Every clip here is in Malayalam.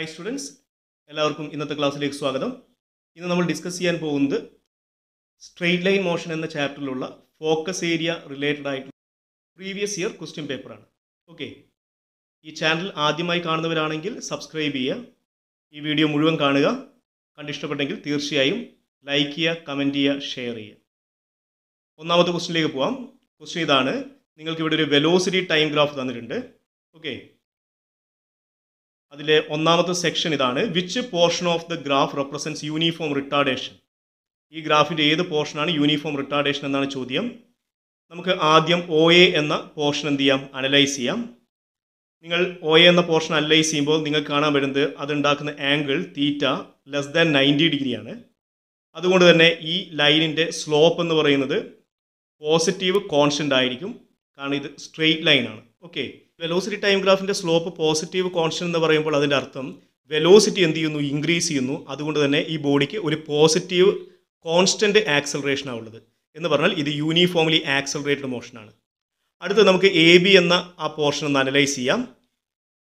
ഹായ് സ്റ്റുഡൻസ് എല്ലാവർക്കും ഇന്നത്തെ ക്ലാസ്സിലേക്ക് സ്വാഗതം ഇന്ന് നമ്മൾ ഡിസ്കസ് ചെയ്യാൻ പോകുന്നത് സ്ട്രെയിറ്റ് ലൈൻ മോഷൻ എന്ന ചാപ്റ്ററിലുള്ള ഫോക്കസ് ഏരിയ റിലേറ്റഡ് ആയിട്ടുള്ള പ്രീവിയസ് ഇയർ ക്വസ്റ്റ്യൻ പേപ്പറാണ് ഓക്കെ ഈ ചാനൽ ആദ്യമായി കാണുന്നവരാണെങ്കിൽ സബ്സ്ക്രൈബ് ചെയ്യുക ഈ വീഡിയോ മുഴുവൻ കാണുക കണ്ടിഷ്ടപ്പെട്ടെങ്കിൽ തീർച്ചയായും ലൈക്ക് ചെയ്യുക കമൻറ്റ് ചെയ്യുക ഷെയർ ചെയ്യുക ഒന്നാമത്തെ ക്വസ്റ്റിനിലേക്ക് പോവാം ക്വസ്റ്റ്യൻ ഇതാണ് നിങ്ങൾക്ക് ഇവിടെ ഒരു വെലോസിറ്റി ടൈം ഗ്രാഫ് തന്നിട്ടുണ്ട് ഓക്കെ അതിലെ ഒന്നാമത്തെ സെക്ഷൻ ഇതാണ് which portion of the graph represents uniform retardation ഈ ഗ്രാഫിൻ്റെ ഏത് പോർഷനാണ് യൂണിഫോം റിട്ടാർഡേഷൻ എന്നാണ് ചോദ്യം നമുക്ക് ആദ്യം ഒ എ എന്ന പോർഷൻ എന്ത് ചെയ്യാം അനലൈസ് ചെയ്യാം നിങ്ങൾ ഒ എ എന്ന പോർഷൻ അനലൈസ് ചെയ്യുമ്പോൾ നിങ്ങൾക്ക് കാണാൻ വരുന്നത് അതുണ്ടാക്കുന്ന angle theta less than ninety ഡിഗ്രിയാണ് അതുകൊണ്ട് തന്നെ ഈ ലൈനിൻ്റെ സ്ലോപ്പ് എന്ന് പറയുന്നത് പോസിറ്റീവ് കോൺസ്റ്റൻ്റ് ആയിരിക്കും കാരണം ഇത് സ്ട്രെയിറ്റ് ലൈനാണ് ഓക്കെ വെലോസിറ്റി ടൈം ഗ്രാഫിൻ്റെ സ്ലോപ്പ് പോസിറ്റീവ് കോൺസ്റ്റൻറ്റ് എന്ന് പറയുമ്പോൾ അതിൻ്റെ അർത്ഥം വെലോസിറ്റി എന്ത് ചെയ്യുന്നു ഇൻക്രീസ് ചെയ്യുന്നു അതുകൊണ്ട് തന്നെ ഈ ബോഡിക്ക് ഒരു പോസിറ്റീവ് കോൺസ്റ്റൻറ്റ് ആക്സലറേഷനാണ് ഉള്ളത് എന്ന് പറഞ്ഞാൽ ഇത് യൂണിഫോംലി ആക്സലറേറ്റഡ് മോഷനാണ് അടുത്ത് നമുക്ക് എ ബി എന്ന ആ പോർഷൻ ഒന്ന് അനലൈസ് ചെയ്യാം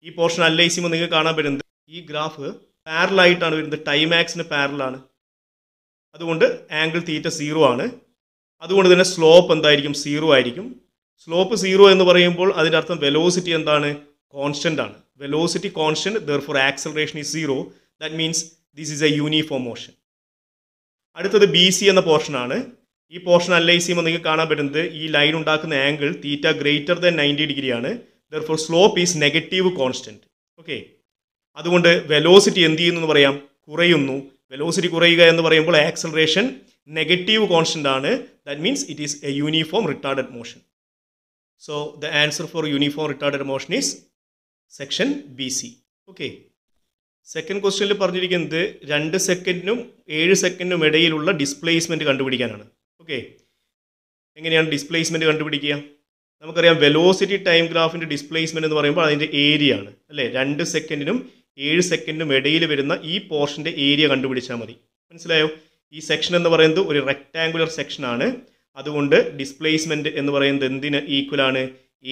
ഈ പോർഷൻ അനലൈസ് ചെയ്യുമ്പോൾ നിങ്ങൾക്ക് കാണാൻ പറ്റുന്നത് ഈ ഗ്രാഫ് പാരലായിട്ടാണ് വരുന്നത് ടൈം ആക്സിന് പാരലാണ് അതുകൊണ്ട് ആംഗിൾ തീറ്റ സീറോ ആണ് അതുകൊണ്ട് തന്നെ സ്ലോപ്പ് എന്തായിരിക്കും സീറോ ആയിരിക്കും സ്ലോപ്പ് സീറോ എന്ന് പറയുമ്പോൾ അതിൻ്റെ അർത്ഥം വെലോസിറ്റി എന്താണ് കോൺസ്റ്റൻ്റ് ആണ് velocity constant therefore acceleration is zero that means this is a uniform motion അടുത്തത് ബി സി എന്ന പോർഷനാണ് ഈ പോർഷൻ അനലൈസ് ചെയ്യുമ്പോൾ നിങ്ങൾക്ക് കാണാൻ പറ്റുന്നത് ഈ ലൈൻ ഉണ്ടാക്കുന്ന angle theta greater than ninety ആണ് therefore slope is negative constant okay അതുകൊണ്ട് വെലോസിറ്റി എന്ത് ചെയ്യുന്നു എന്ന് പറയാം കുറയുന്നു വെലോസിറ്റി കുറയുക എന്ന് പറയുമ്പോൾ ആക്സലറേഷൻ നെഗറ്റീവ് കോൺസ്റ്റൻ്റ് ആണ് that means it is a uniform retarded motion So the answer for uniform retarded motion is section B C okay second ക്വസ്റ്റ്യനിൽ പറഞ്ഞിരിക്കുന്നത് രണ്ട് സെക്കൻഡിനും ഏഴ് സെക്കൻഡിനും ഇടയിലുള്ള ഡിസ്പ്ലേസ്മെൻറ്റ് കണ്ടുപിടിക്കാനാണ് ഓക്കെ എങ്ങനെയാണ് ഡിസ്പ്ലേസ്മെൻറ്റ് കണ്ടുപിടിക്കുക നമുക്കറിയാം വെലോസിറ്റി ടൈം ഗ്രാഫിൻ്റെ ഡിസ്പ്ലേസ്മെൻറ്റ് എന്ന് പറയുമ്പോൾ അതിൻ്റെ ഏരിയ ആണ് അല്ലേ രണ്ട് സെക്കൻഡിനും ഏഴ് സെക്കൻഡിനും ഇടയിൽ വരുന്ന ഈ പോർഷൻ്റെ ഏരിയ കണ്ടുപിടിച്ചാൽ മതി മനസ്സിലായോ ഈ സെക്ഷൻ എന്ന് പറയുന്നത് ഒരു റെക്റ്റാങ്കുലർ സെക്ഷനാണ് അതുകൊണ്ട് ഡിസ്പ്ലേസ്മെൻറ്റ് എന്ന് പറയുന്നത് എന്തിന് ആണ്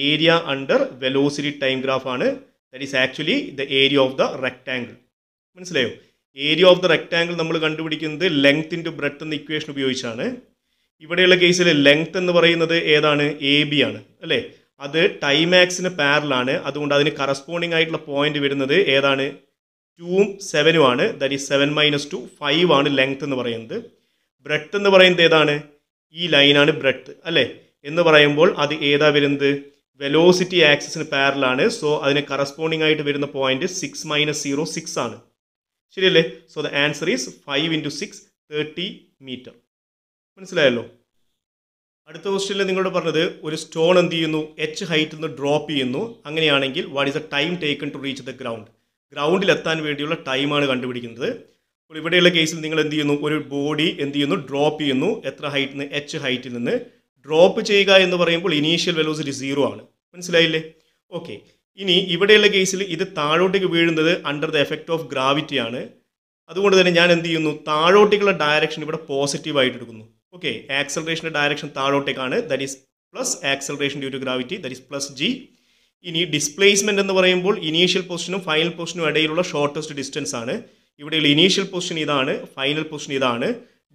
area under velocity time graph ആണ് that is actually the area of the rectangle മനസ്സിലായോ ഏരിയ ഓഫ് ദ റെക്റ്റാങ്കിൾ നമ്മൾ കണ്ടുപിടിക്കുന്നത് ലെങ്ത് ഇൻറ്റു ബ്രെഡ്ത്ത് എന്ന ഇക്വേഷൻ ഉപയോഗിച്ചാണ് ഇവിടെയുള്ള കേസിൽ ലെങ്ത് എന്ന് പറയുന്നത് ഏതാണ് എ ബി ആണ് അല്ലേ അത് ടൈം പാരലാണ് അതുകൊണ്ട് അതിന് കറസ്പോണ്ടിങ് ആയിട്ടുള്ള പോയിന്റ് വരുന്നത് ഏതാണ് ടൂവും സെവനും ആണ് that is seven minus two five ആണ് ലെങ്ത് എന്ന് പറയുന്നത് ബ്രെഡ്ത്ത് എന്ന് പറയുന്നത് ഏതാണ് ഈ ലൈനാണ് ബ്രെഡ്ത്ത് അല്ലേ എന്ന് പറയുമ്പോൾ അത് ഏതാ വരുന്നത് വെലോസിറ്റി ആക്സിന് പാരലാണ് സോ അതിന് കറസ്പോണ്ടിങ് ആയിട്ട് വരുന്ന point six minus zero six ആണ് ശരിയല്ലേ so the answer is five into six thirty metre മനസ്സിലായല്ലോ അടുത്ത ക്വസ്റ്റ്യനിൽ നിങ്ങളോട് പറഞ്ഞത് ഒരു സ്റ്റോൺ എന്ത് ചെയ്യുന്നു എച്ച് ഹൈറ്റിൽ നിന്ന് ഡ്രോപ്പ് ചെയ്യുന്നു അങ്ങനെയാണെങ്കിൽ what is a time taken to reach the ground ഗ്രൗണ്ടിൽ എത്താൻ വേണ്ടിയുള്ള ടൈമാണ് കണ്ടുപിടിക്കുന്നത് അപ്പോൾ ഇവിടെയുള്ള കേസിൽ നിങ്ങൾ എന്ത് ചെയ്യുന്നു ഒരു ബോഡി എന്ത് ചെയ്യുന്നു ഡ്രോപ്പ് ചെയ്യുന്നു എത്ര ഹൈറ്റിൽ നിന്ന് എച്ച് ഹൈറ്റിൽ നിന്ന് ഡ്രോപ്പ് ചെയ്യുക എന്ന് പറയുമ്പോൾ ഇനീഷ്യൽ വെലോസിറ്റി സീറോ ആണ് മനസ്സിലായില്ലേ ഓക്കെ ഇനി ഇവിടെയുള്ള കേസിൽ ഇത് താഴോട്ടേക്ക് വീഴുന്നത് under the effect of gravity ആണ് അതുകൊണ്ട് തന്നെ ഞാൻ എന്ത് ചെയ്യുന്നു താഴോട്ടേക്കുള്ള ഡയറക്ഷൻ ഇവിടെ പോസിറ്റീവായിട്ട് എടുക്കുന്നു ഓക്കെ ആക്സലറേഷൻ്റെ ഡയറക്ഷൻ താഴോട്ടേക്കാണ് that is plus acceleration due to gravity that is plus G ഇനി ഡിസ്പ്ലേസ്മെൻറ്റ് എന്ന് പറയുമ്പോൾ ഇനീഷ്യൽ പൊസിഷനും ഫൈനൽ പൊസിഷനും ഇടയിലുള്ള ഷോർട്ടസ്റ്റ് ഡിസ്റ്റൻസ് ആണ് ഇവിടെയുള്ള ഇനീഷ്യൽ പൊസിഷൻ ഇതാണ് ഫൈനൽ പൊസിഷൻ ഇതാണ്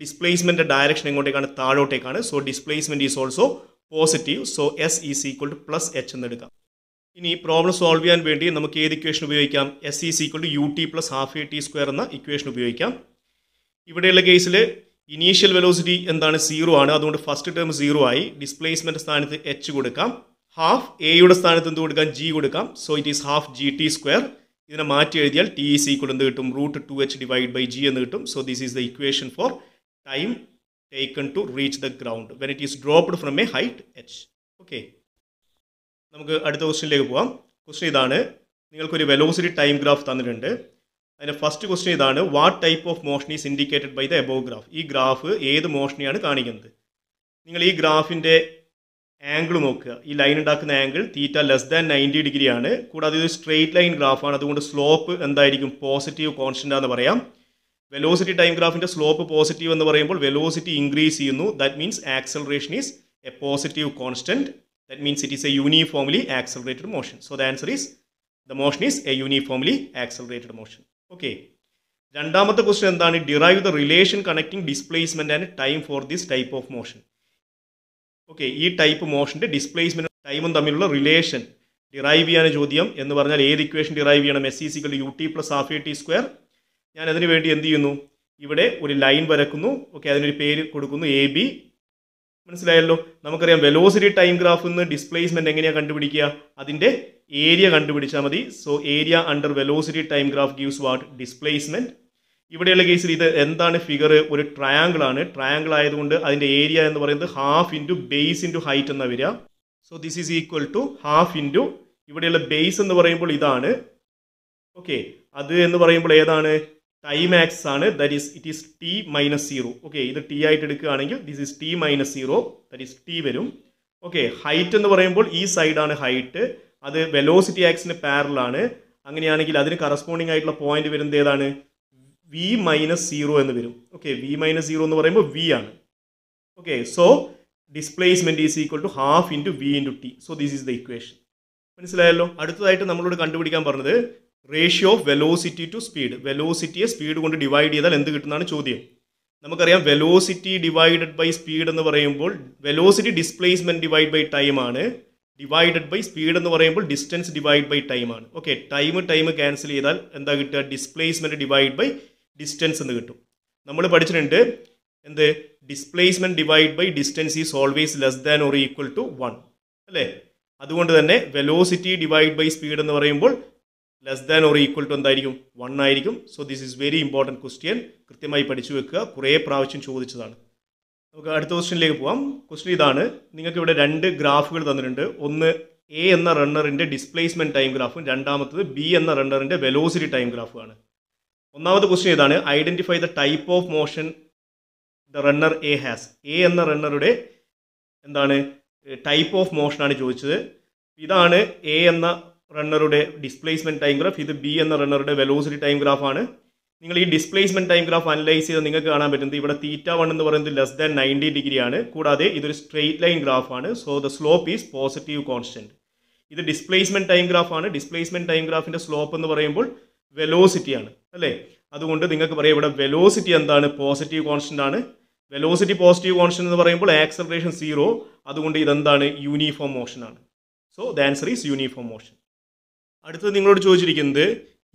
ഡിസ്പ്ലേസ്മെന്റ് ഡയറക്ഷൻ എങ്ങോട്ടേക്കാണ് താഴോട്ടേക്കാണ് so displacement is also positive so S is equal to plus H എടുക്കാം ഇനി പ്രോബ്ലം സോൾവ് ചെയ്യാൻ വേണ്ടി നമുക്ക് ഏത് ഇക്വേഷൻ ഉപയോഗിക്കാം S is equal to U T plus half A T square എന്ന ഇക്വേഷൻ ഉപയോഗിക്കാം ഇവിടെയുള്ള കേസിൽ ഇനീഷ്യൽ വെലോസിറ്റി എന്താണ് സീറോ ആണ് അതുകൊണ്ട് ഫസ്റ്റ് ടേം സീറോ ആയി ഡിസ്പ്ലേസ്മെന്റ് സ്ഥാനത്ത് എച്ച് കൊടുക്കാം ഹാഫ് എയുടെ സ്ഥാനത്ത് എന്ത് കൊടുക്കാം ജി കൊടുക്കാം so it is half G T square ഇതിനെ മാറ്റി എഴുതിയാൽ ടി ഈസ് ഈക്വൽ എന്ത് കിട്ടും root two H divide by G എന്ന് കിട്ടും so this is the equation four time taken to reach the ground when it is dropped from a height H okay നമുക്ക് അടുത്ത ക്വസ്റ്റ്യനിലേക്ക് പോവാം ക്വസ്റ്റ്യൻ ഇതാണ് നിങ്ങൾക്കൊരു വെലോസിറ്റി ടൈം ഗ്രാഫ് തന്നിട്ടുണ്ട് അതിൻ്റെ ഫസ്റ്റ് ക്വസ്റ്റ്യൻ ഇതാണ് what type of motion is indicated by the above graph ഈ ഗ്രാഫ് ഏത് മോഷനെയാണ് കാണിക്കുന്നത് നിങ്ങൾ ഈ ഗ്രാഫിൻ്റെ ആംഗിൾ നോക്കുക ഈ ലൈൻ ഉണ്ടാക്കുന്ന angle theta less than ninety degree ആണ് കൂടാതെ ഇത് സ്ട്രെയിറ്റ് ലൈൻ ഗ്രാഫാണ് അതുകൊണ്ട് സ്ലോപ്പ് എന്തായിരിക്കും പോസിറ്റീവ് കോൺസ്റ്റൻ്റ് ആണെന്ന് പറയാം വെലോസിറ്റി ടൈം ഗ്രാഫിൻ്റെ സ്ലോപ്പ് പോസിറ്റീവ് എന്ന് പറയുമ്പോൾ വെലോസിറ്റി ഇൻക്രീസ് ചെയ്യുന്നു that means acceleration is a positive constant that means it is a uniformly accelerated motion so the answer is the motion is a uniformly accelerated motion okay രണ്ടാമത്തെ ക്വസ്റ്റൻ എന്താണ് derive the relation connecting displacement and time for this type of motion okay ഈ ടൈപ്പ് മോഷൻ്റെ ഡിസ്പ്ലേസ്മെൻറ്റ് ടൈമും തമ്മിലുള്ള റിലേഷൻ ഡിറൈവ് ചെയ്യാൻ ചോദ്യം എന്ന് പറഞ്ഞാൽ ഏത് ഇക്വേഷൻ ഡിറൈവ് ചെയ്യണം S is equal U T plus half A T square ഞാൻ അതിന് വേണ്ടി എന്ത് ചെയ്യുന്നു ഇവിടെ ഒരു ലൈൻ വരക്കുന്നു ഓക്കെ അതിനൊരു പേര് കൊടുക്കുന്നു എ ബി മനസ്സിലായല്ലോ നമുക്കറിയാം വെലോസിറ്റി ടൈം ഗ്രാഫിൽ നിന്ന് ഡിസ്പ്ലേസ്മെന്റ് എങ്ങനെയാണ് കണ്ടുപിടിക്കുക അതിൻ്റെ ഏരിയ കണ്ടുപിടിച്ചാൽ മതി so area under velocity time graph gives what displacement ഇവിടെയുള്ള കേസിൽ ഇത് എന്താണ് ഫിഗർ ഒരു ട്രയാങ്കിൾ ആണ് ട്രയാങ്കിൾ ആയതുകൊണ്ട് അതിൻ്റെ ഏരിയ എന്ന് പറയുന്നത് half into base into height എന്നാണ് വരിക so this is equal to half into ഇവിടെയുള്ള ബേസ് എന്ന് പറയുമ്പോൾ ഇതാണ് ഓക്കെ അത് എന്ന് പറയുമ്പോൾ ഏതാണ് ടൈം ആക്സ് ആണ് that is it is T minus zero okay ഇത് ടി ആയിട്ട് എടുക്കുകയാണെങ്കിൽ this is T minus zero that is T വരും ഓക്കെ ഹൈറ്റ് എന്ന് പറയുമ്പോൾ ഈ സൈഡാണ് ഹൈറ്റ് അത് വെലോസിറ്റി ആക്സിന് പാരലാണ് അങ്ങനെയാണെങ്കിൽ അതിന് കറസ്പോണ്ടിങ് ആയിട്ടുള്ള പോയിന്റ് വരുന്നത് ഏതാണ് വി മൈനസ് സീറോ എന്ന് വരും ഓക്കെ വി മൈനസ് സീറോ എന്ന് പറയുമ്പോൾ വി ആണ് okay so displacement is equal to half into V into T so this is the equation മനസ്സിലായല്ലോ അടുത്തതായിട്ട് നമ്മളോട് കണ്ടുപിടിക്കാൻ പറഞ്ഞത് ratio of velocity to speed വെലോസിറ്റിയെ സ്പീഡ് കൊണ്ട് ഡിവൈഡ് ചെയ്താൽ എന്ത് കിട്ടുന്നതാണ് ചോദ്യം നമുക്കറിയാം വെലോസിറ്റി ഡിവൈഡഡ് ബൈ സ്പീഡ് എന്ന് പറയുമ്പോൾ velocity displacement divide by time ആണ് ഡിവൈഡഡ് ബൈ സ്പീഡ് എന്ന് പറയുമ്പോൾ ഡിസ്റ്റൻസ് ഡിവൈഡ് ബൈ ടൈം ആണ് ഓക്കെ ടൈം ടൈം ക്യാൻസൽ ചെയ്താൽ എന്താ കിട്ടുക ഡിസ്പ്ലേസ്മെൻറ്റ് ഡിവൈഡ് ബൈ ഡിസ്റ്റൻസ് എന്ന് കിട്ടും നമ്മൾ പഠിച്ചിട്ടുണ്ട് എന്ത് displacement divide by distance is always less than or equal to one അല്ലേ അതുകൊണ്ട് തന്നെ വെലോസിറ്റി ഡിവൈഡ് ബൈ സ്പീഡ് എന്ന് പറയുമ്പോൾ less than or equal to എന്തായിരിക്കും വൺ ആയിരിക്കും so this is very important question കൃത്യമായി പഠിച്ചു വെക്കുക കുറേ പ്രാവശ്യം ചോദിച്ചതാണ് നമുക്ക് അടുത്ത ക്വസ്റ്റ്യനിലേക്ക് പോവാം ക്വസ്റ്റ്യൻ ഇതാണ് നിങ്ങൾക്ക് ഇവിടെ രണ്ട് ഗ്രാഫുകൾ തന്നിട്ടുണ്ട് ഒന്ന് എ എന്ന റണ്ണറിൻ്റെ ഡിസ്പ്ലേസ്മെൻറ്റ് ടൈം ഗ്രാഫും രണ്ടാമത്തത് ബി എന്ന റണ്ണറിൻ്റെ വെലോസിറ്റി ടൈം ഗ്രാഫുമാണ് ഒന്നാമത്തെ ക്വസ്റ്റ്യൻ ഇതാണ് identify the type of motion the runner A has A എന്ന റണ്ണറുടെ എന്താണ് ടൈപ്പ് ഓഫ് മോഷനാണ് ചോദിച്ചത് ഇതാണ് എ എന്ന റണ്ണറുടെ ഡിസ്പ്ലേസ്മെൻറ്റ് ടൈം ഗ്രാഫ് ഇത് ബി എന്ന റണ്ണറുടെ വെലോസിറ്റി ടൈം ഗ്രാഫാണ് നിങ്ങൾ ഈ ഡിസ്പ്ലേസ്മെൻറ്റ് ടൈം ഗ്രാഫ് അനലൈസ് ചെയ്ത് നിങ്ങൾക്ക് കാണാൻ പറ്റുന്നത് ഇവിടെ തീറ്റ വൺ എന്ന് പറയുന്നത് ലെസ് ദാൻ നയൻറ്റി ഡിഗ്രിയാണ് കൂടാതെ ഇതൊരു സ്ട്രെയിറ്റ് ലൈൻ ഗ്രാഫാണ് so the slope is positive constant ഇത് ഡിസ്പ്ലേസ്മെൻറ്റ് ടൈം ഗ്രാഫാണ് ഡിസ്പ്ലേസ്മെൻറ്റ് ടൈം ഗ്രാഫിൻ്റെ സ്ലോപ്പ് എന്ന് പറയുമ്പോൾ വെലോസിറ്റിയാണ് അല്ലേ അതുകൊണ്ട് നിങ്ങൾക്ക് പറയാം ഇവിടെ വെലോസിറ്റി എന്താണ് പോസിറ്റീവ് കോൺസ്റ്റൻ്റ് ആണ് വെലോസിറ്റി പോസിറ്റീവ് കോൺസ്റ്റൻ്റ് എന്ന് പറയുമ്പോൾ ആക്സലറേഷൻ സീറോ അതുകൊണ്ട് ഇതെന്താണ് യൂണിഫോം മോഷൻ ആണ് so the answer is uniform motion അടുത്തത് നിങ്ങളോട് ചോദിച്ചിരിക്കുന്നത്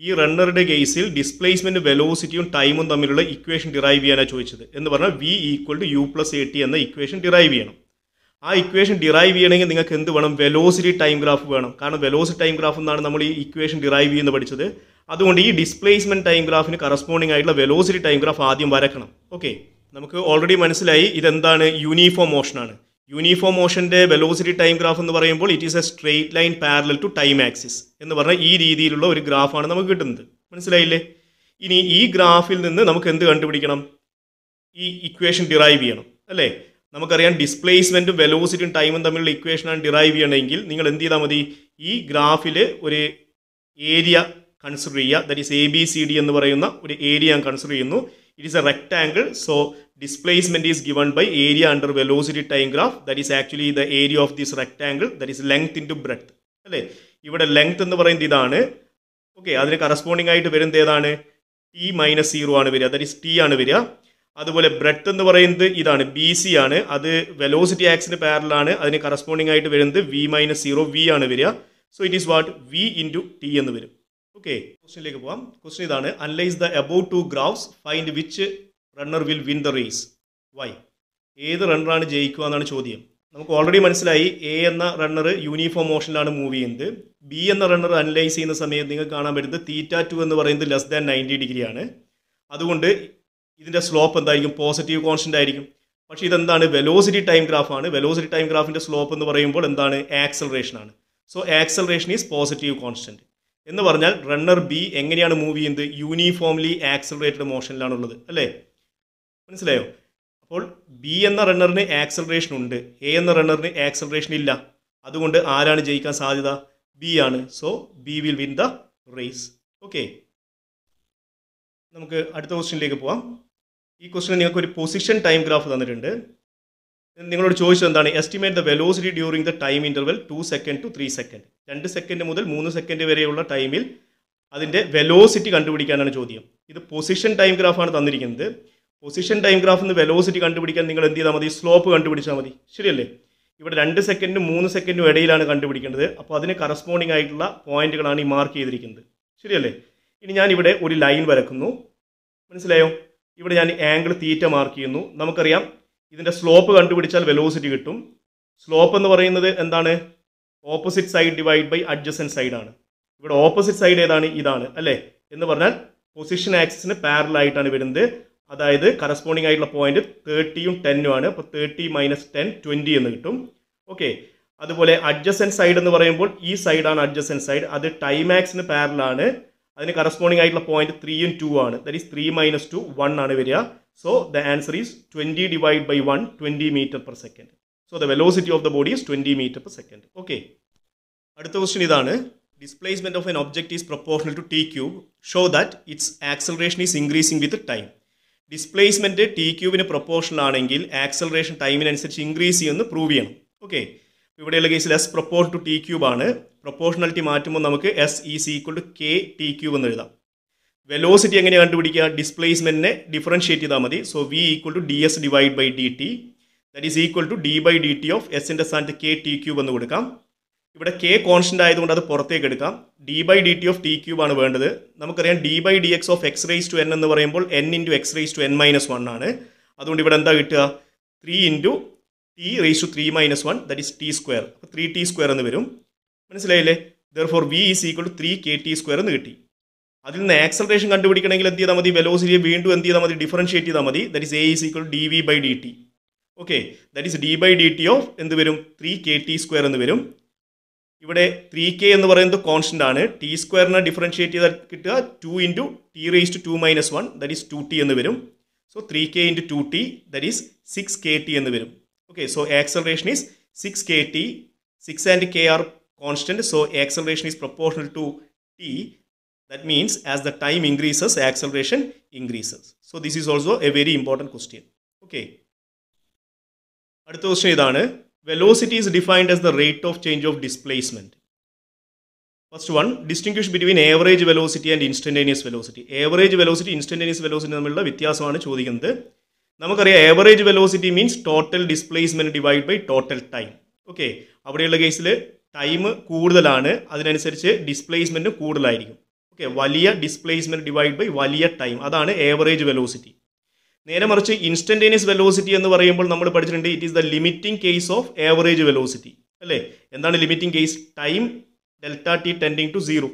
ഈ റണ്ണറുടെ കേസിൽ ഡിസ്പ്ലേസ്മെൻറ്റ് വെലോസിറ്റിയും ടൈമും തമ്മിലുള്ള ഇക്വേഷൻ ഡിറൈവ് ചെയ്യാനാണ് ചോദിച്ചത് എന്ന് പറഞ്ഞാൽ V equal to U plus A T എന്ന ഇക്വേഷൻ ഡിറൈവ് ചെയ്യണം ആ ഇക്വേഷൻ ഡിറൈവ് ചെയ്യണമെങ്കിൽ നിങ്ങൾക്ക് എന്ത് വേണം വെലോസിറ്റി ടൈം ഗ്രാഫ് വേണം കാരണം വെലോസിറ്റി ടൈം ഗ്രാഫ് എന്നാണ് നമ്മൾ ഈ ഇക്വേഷൻ ഡിറൈവ് ചെയ്യുന്നത് പഠിച്ചത് അതുകൊണ്ട് ഈ ഡിസ്പ്ലേസ്മെൻറ്റ് ടൈം ഗ്രാഫിന് കറസ്പോണ്ടിങ് ആയിട്ടുള്ള വെലോസിറ്റി ടൈം ഗ്രാഫ് ആദ്യം വരക്കണം ഓക്കെ നമുക്ക് ഓൾറെഡി മനസ്സിലായി ഇതെന്താണ് യൂണിഫോം മോഷനാണ് യൂണിഫോം മോഷൻ്റെ വെലോസിറ്റി ടൈം ഗ്രാഫ് എന്ന് പറയുമ്പോൾ it is a straight line parallel to time axis എന്ന് പറഞ്ഞാൽ ഈ രീതിയിലുള്ള ഒരു ഗ്രാഫാണ് നമുക്ക് കിട്ടുന്നത് മനസ്സിലായില്ലേ ഇനി ഈ ഗ്രാഫിൽ നിന്ന് നമുക്ക് എന്ത് കണ്ടുപിടിക്കണം ഈ ഇക്വേഷൻ ഡിറൈവ് ചെയ്യണം അല്ലേ നമുക്കറിയാം ഡിസ്പ്ലേസ്മെൻറ്റും വെലോസിറ്റിയും ടൈമും തമ്മിലുള്ള ഇക്വേഷനാണ് ഡിറൈവ് ചെയ്യണമെങ്കിൽ നിങ്ങൾ എന്ത് ചെയ്താൽ മതി ഈ ഗ്രാഫിൽ ഒരു ഏരിയ കൺസിഡർ ചെയ്യുക that is A B C D എന്ന് പറയുന്ന ഒരു ഏരിയ ഞാൻ കൺസിഡർ ചെയ്യുന്നു it is a rectangle so displacement is given by area under velocity time graph that is actually the area of this rectangle that is length into breadth അല്ലേ ഇവിടെ ലെങ്ത് എന്ന് പറയുന്നത് ഇതാണ് ഓക്കെ അതിന് കറസ്പോണ്ടിങ് ആയിട്ട് വരുന്നത് ഏതാണ് ടി മൈനസ് സീറോ ആണ് വരിക ദറ്റ് ഈസ് ടി ആണ് വരിക അതുപോലെ ബ്രെഡ് എന്ന് പറയുന്നത് ഇതാണ് ബി സി ആണ് അത് വെലോസിറ്റി ആക്സിന് പാരലാണ് അതിന് കറസ്പോണ്ടിങ് ആയിട്ട് വരുന്നത് വി മൈനസ് സീറോ വി ആണ് വരിക so it is what V into T എന്ന് വരും ഓക്കെ ക്വസ്റ്റിനിലേക്ക് പോവാം ക്വസ്റ്റ്യൻ ഇതാണ് analyse the above two graphs find which runner will win the race why ഏത് റണ്ണറാണ് ജയിക്കുക എന്നാണ് ചോദ്യം നമുക്ക് ഓൾറെഡി മനസ്സിലായി എ എന്ന റണ്ണർ യൂണിഫോം മോഷനിലാണ് മൂവ് ചെയ്യുന്നത് ബി എന്ന റണ്ണർ അനലൈസ് ചെയ്യുന്ന സമയത്ത് നിങ്ങൾക്ക് കാണാൻ പറ്റുന്നത് തീറ്റ ടു എന്ന് പറയുന്നത് ലെസ് ദാൻ നയൻറ്റി ഡിഗ്രിയാണ് അതുകൊണ്ട് ഇതിൻ്റെ സ്ലോപ്പ് എന്തായിരിക്കും പോസിറ്റീവ് കോൺസ്റ്റൻ്റ് ആയിരിക്കും പക്ഷേ ഇതെന്താണ് വെലോസിറ്റി ടൈം ഗ്രാഫാണ് വെലോസിറ്റി ടൈം ഗ്രാഫിൻ്റെ സ്ലോപ്പ് എന്ന് പറയുമ്പോൾ എന്താണ് ആക്സലറേഷൻ ആണ് so acceleration is positive constant എന്ന് പറഞ്ഞാൽ റണ്ണർ ബി എങ്ങനെയാണ് മൂവ് ചെയ്യുന്നത് യൂണിഫോംലി ആക്സലറേറ്റഡ് മോഷനിലാണ് ഉള്ളത് അല്ലേ മനസ്സിലായോ അപ്പോൾ ബി എന്ന റണ്ണറിന് ആക്സലറേഷൻ ഉണ്ട് എ എന്ന റണ്ണറിന് ആക്സലറേഷൻ ഇല്ല അതുകൊണ്ട് ആരാണ് ജയിക്കാൻ സാധ്യത ബി ആണ് so B will win the race okay നമുക്ക് അടുത്ത ക്വസ്റ്റിനിലേക്ക് പോവാം ഈ ക്വസ്റ്റിന് നിങ്ങൾക്ക് ഒരു പൊസിഷൻ ടൈം ഗ്രാഫ് തന്നിട്ടുണ്ട് നിങ്ങളോട് ചോദിച്ചത് എന്താണ് estimate the velocity during the time interval two second to three second രണ്ട് സെക്കൻഡ് മുതൽ മൂന്ന് സെക്കൻഡ് വരെയുള്ള ടൈമിൽ അതിൻ്റെ വെലോസിറ്റി കണ്ടുപിടിക്കാനാണ് ചോദ്യം ഇത് പൊസിഷൻ ടൈം ഗ്രാഫാണ് തന്നിരിക്കുന്നത് പൊസിഷൻ ടൈം ഗ്രാഫിൽ നിന്ന് വെലോസിറ്റി കണ്ടുപിടിക്കാൻ നിങ്ങൾ എന്ത് ചെയ്താൽ മതി സ്ലോപ്പ് കണ്ടുപിടിച്ചാൽ മതി ശരിയല്ലേ ഇവിടെ രണ്ട് സെക്കൻഡും മൂന്ന് സെക്കൻഡും ഇടയിലാണ് കണ്ടുപിടിക്കേണ്ടത് അപ്പോൾ അതിന് കറസ്പോണ്ടിങ് ആയിട്ടുള്ള പോയിന്റുകളാണ് ഈ മാർക്ക് ചെയ്തിരിക്കുന്നത് ശരിയല്ലേ ഇനി ഞാൻ ഇവിടെ ഒരു ലൈൻ വരക്കുന്നു മനസ്സിലായോ ഇവിടെ ഞാൻ ആംഗിൾ തീറ്റ മാർക്ക് ചെയ്യുന്നു നമുക്കറിയാം ഇതിൻ്റെ സ്ലോപ്പ് കണ്ടുപിടിച്ചാൽ വെലോസിറ്റി കിട്ടും സ്ലോപ്പ് എന്ന് പറയുന്നത് എന്താണ് opposite side divide by adjacent സൈഡാണ് ഇവിടെ ഓപ്പോസിറ്റ് സൈഡ് ഏതാണ് ഇതാണ് അല്ലേ എന്ന് പറഞ്ഞാൽ പൊസിഷൻ ആക്സിന് പാരലായിട്ടാണ് വരുന്നത് അതായത് കറസ്പോണ്ടിങ് ആയിട്ടുള്ള പോയിന്റ് തേർട്ടിയും ടെന്നും ആണ് അപ്പോൾ തേർട്ടി മൈനസ് ടെൻ ട്വൻറ്റി എന്ന് കിട്ടും ഓക്കെ അതുപോലെ അഡ്ജസൻ സൈഡ് എന്ന് പറയുമ്പോൾ ഈ സൈഡാണ് അഡ്ജസൻ സൈഡ് അത് ടൈമാക്സിന് പാരലാണ് അതിന് കറസ്പോണ്ടിങ് ആയിട്ടുള്ള പോയിന്റ് ത്രീയും ടു ആണ് that is three minus two one ആണ് വരിക so the answer is twenty divide by one twenty metre per second so the velocity of the body is twenty metre per second okay അടുത്ത ക്വസ്റ്റ്യൻ ഇതാണ് displacement of an object is proportional to T cube show that its acceleration is increasing with time displacement T ക്യൂബിന് പ്രൊപ്പോർഷണൽ ആണെങ്കിൽ ആക്സലറേഷൻ ടൈമിനനുസരിച്ച് ഇൻക്രീസ് ചെയ്യുമെന്ന് പ്രൂവ് ചെയ്യണം ഓക്കെ ഇവിടെയുള്ള case less proportion to T ക്യൂബാണ് ആണ് പ്രൊപ്പോഷണാലിറ്റി മാറ്റുമ്പോൾ നമുക്ക് S is equal to K T cube എന്ന് എഴുതാം വെലോസിറ്റി എങ്ങനെ കണ്ടുപിടിക്കുക ഡിസ്പ്ലേസ്മെൻറ്റിനെ ഡിഫറൻഷ്യേറ്റ് ചെയ്താൽ മതി so V equal to D S divide by D T that is equal to D by D T of എസിൻ്റെ സ്ഥാനത്ത് കെ ടി ക്യൂബ് എന്ന് കൊടുക്കാം ഇവിടെ കെ കോൺസ്റ്റൻ്റ് ആയതുകൊണ്ട് അത് പുറത്തേക്ക് എടുക്കാം D by D T of T cube ആണ് വേണ്ടത് നമുക്കറിയാം D by D X of X raise to N എന്ന് പറയുമ്പോൾ N into X raise to N minus one ആണ് അതുകൊണ്ട് ഇവിടെ എന്താ കിട്ടുക three into T raise to three minus one that is T square അപ്പോൾ ത്രീ ടി സ്ക്വയർ എന്ന് വരും മനസ്സിലായില്ലേ therefore V is equal to three K T square എന്ന് കിട്ടി അതിൽ നിന്ന് ആക്സലറേഷൻ കണ്ടുപിടിക്കണമെങ്കിൽ എന്ത് ചെയ്താൽ മതി വെലോസിറ്റിയെ വീണ്ടും എന്ത് ചെയ്താൽ മതി ഡിഫറൻഷിയേറ്റ് ചെയ്താൽ മതി that is A is equal D V by D T okay that is D by D T of എന്ത് വരും ത്രീ കെ ടി സ്ക്വയർ എന്ന് വരും ഇവിടെ ത്രീ കെ എന്ന് പറയുന്നത് കോൺസ്റ്റൻ്റ് ആണ് ടി സ്ക്വയറിനെ ഡിഫറൻഷിയേറ്റ് ചെയ്താൽ കിട്ടുക two into T raise to two minus one that is two t എന്ന് വരും so three k into two t that is six k t എന്ന് വരും okay so acceleration is six k t six and k are constant. So acceleration is proportional to t. That means as the time increases, acceleration increases. So this is also a very important question. Okay. Velocity is defined as the rate of change of displacement. First one, distinguish between average velocity and instantaneous velocity. Average velocity, instantaneous velocity, average velocity means total displacement divided by total time. Okay. Time കൂടുതലാണ് അതിനനുസരിച്ച് ഡിസ്പ്ലേസ്മെൻറ്റ് കൂടുതലായിരിക്കും ഓക്കെ വലിയ ഡിസ്പ്ലേസ്മെൻറ്റ് ഡിവൈഡ് ബൈ വലിയ ടൈം അതാണ് ഏവറേജ് വെലോസിറ്റി നേരെ മറിച്ച് ഇൻസ്റ്റൻറ്റേനിയസ് വെലോസിറ്റി എന്ന് പറയുമ്പോൾ നമ്മൾ പഠിച്ചിട്ടുണ്ട് it is the limiting case of average velocity അല്ലേ എന്താണ് limiting case time delta t tending to zero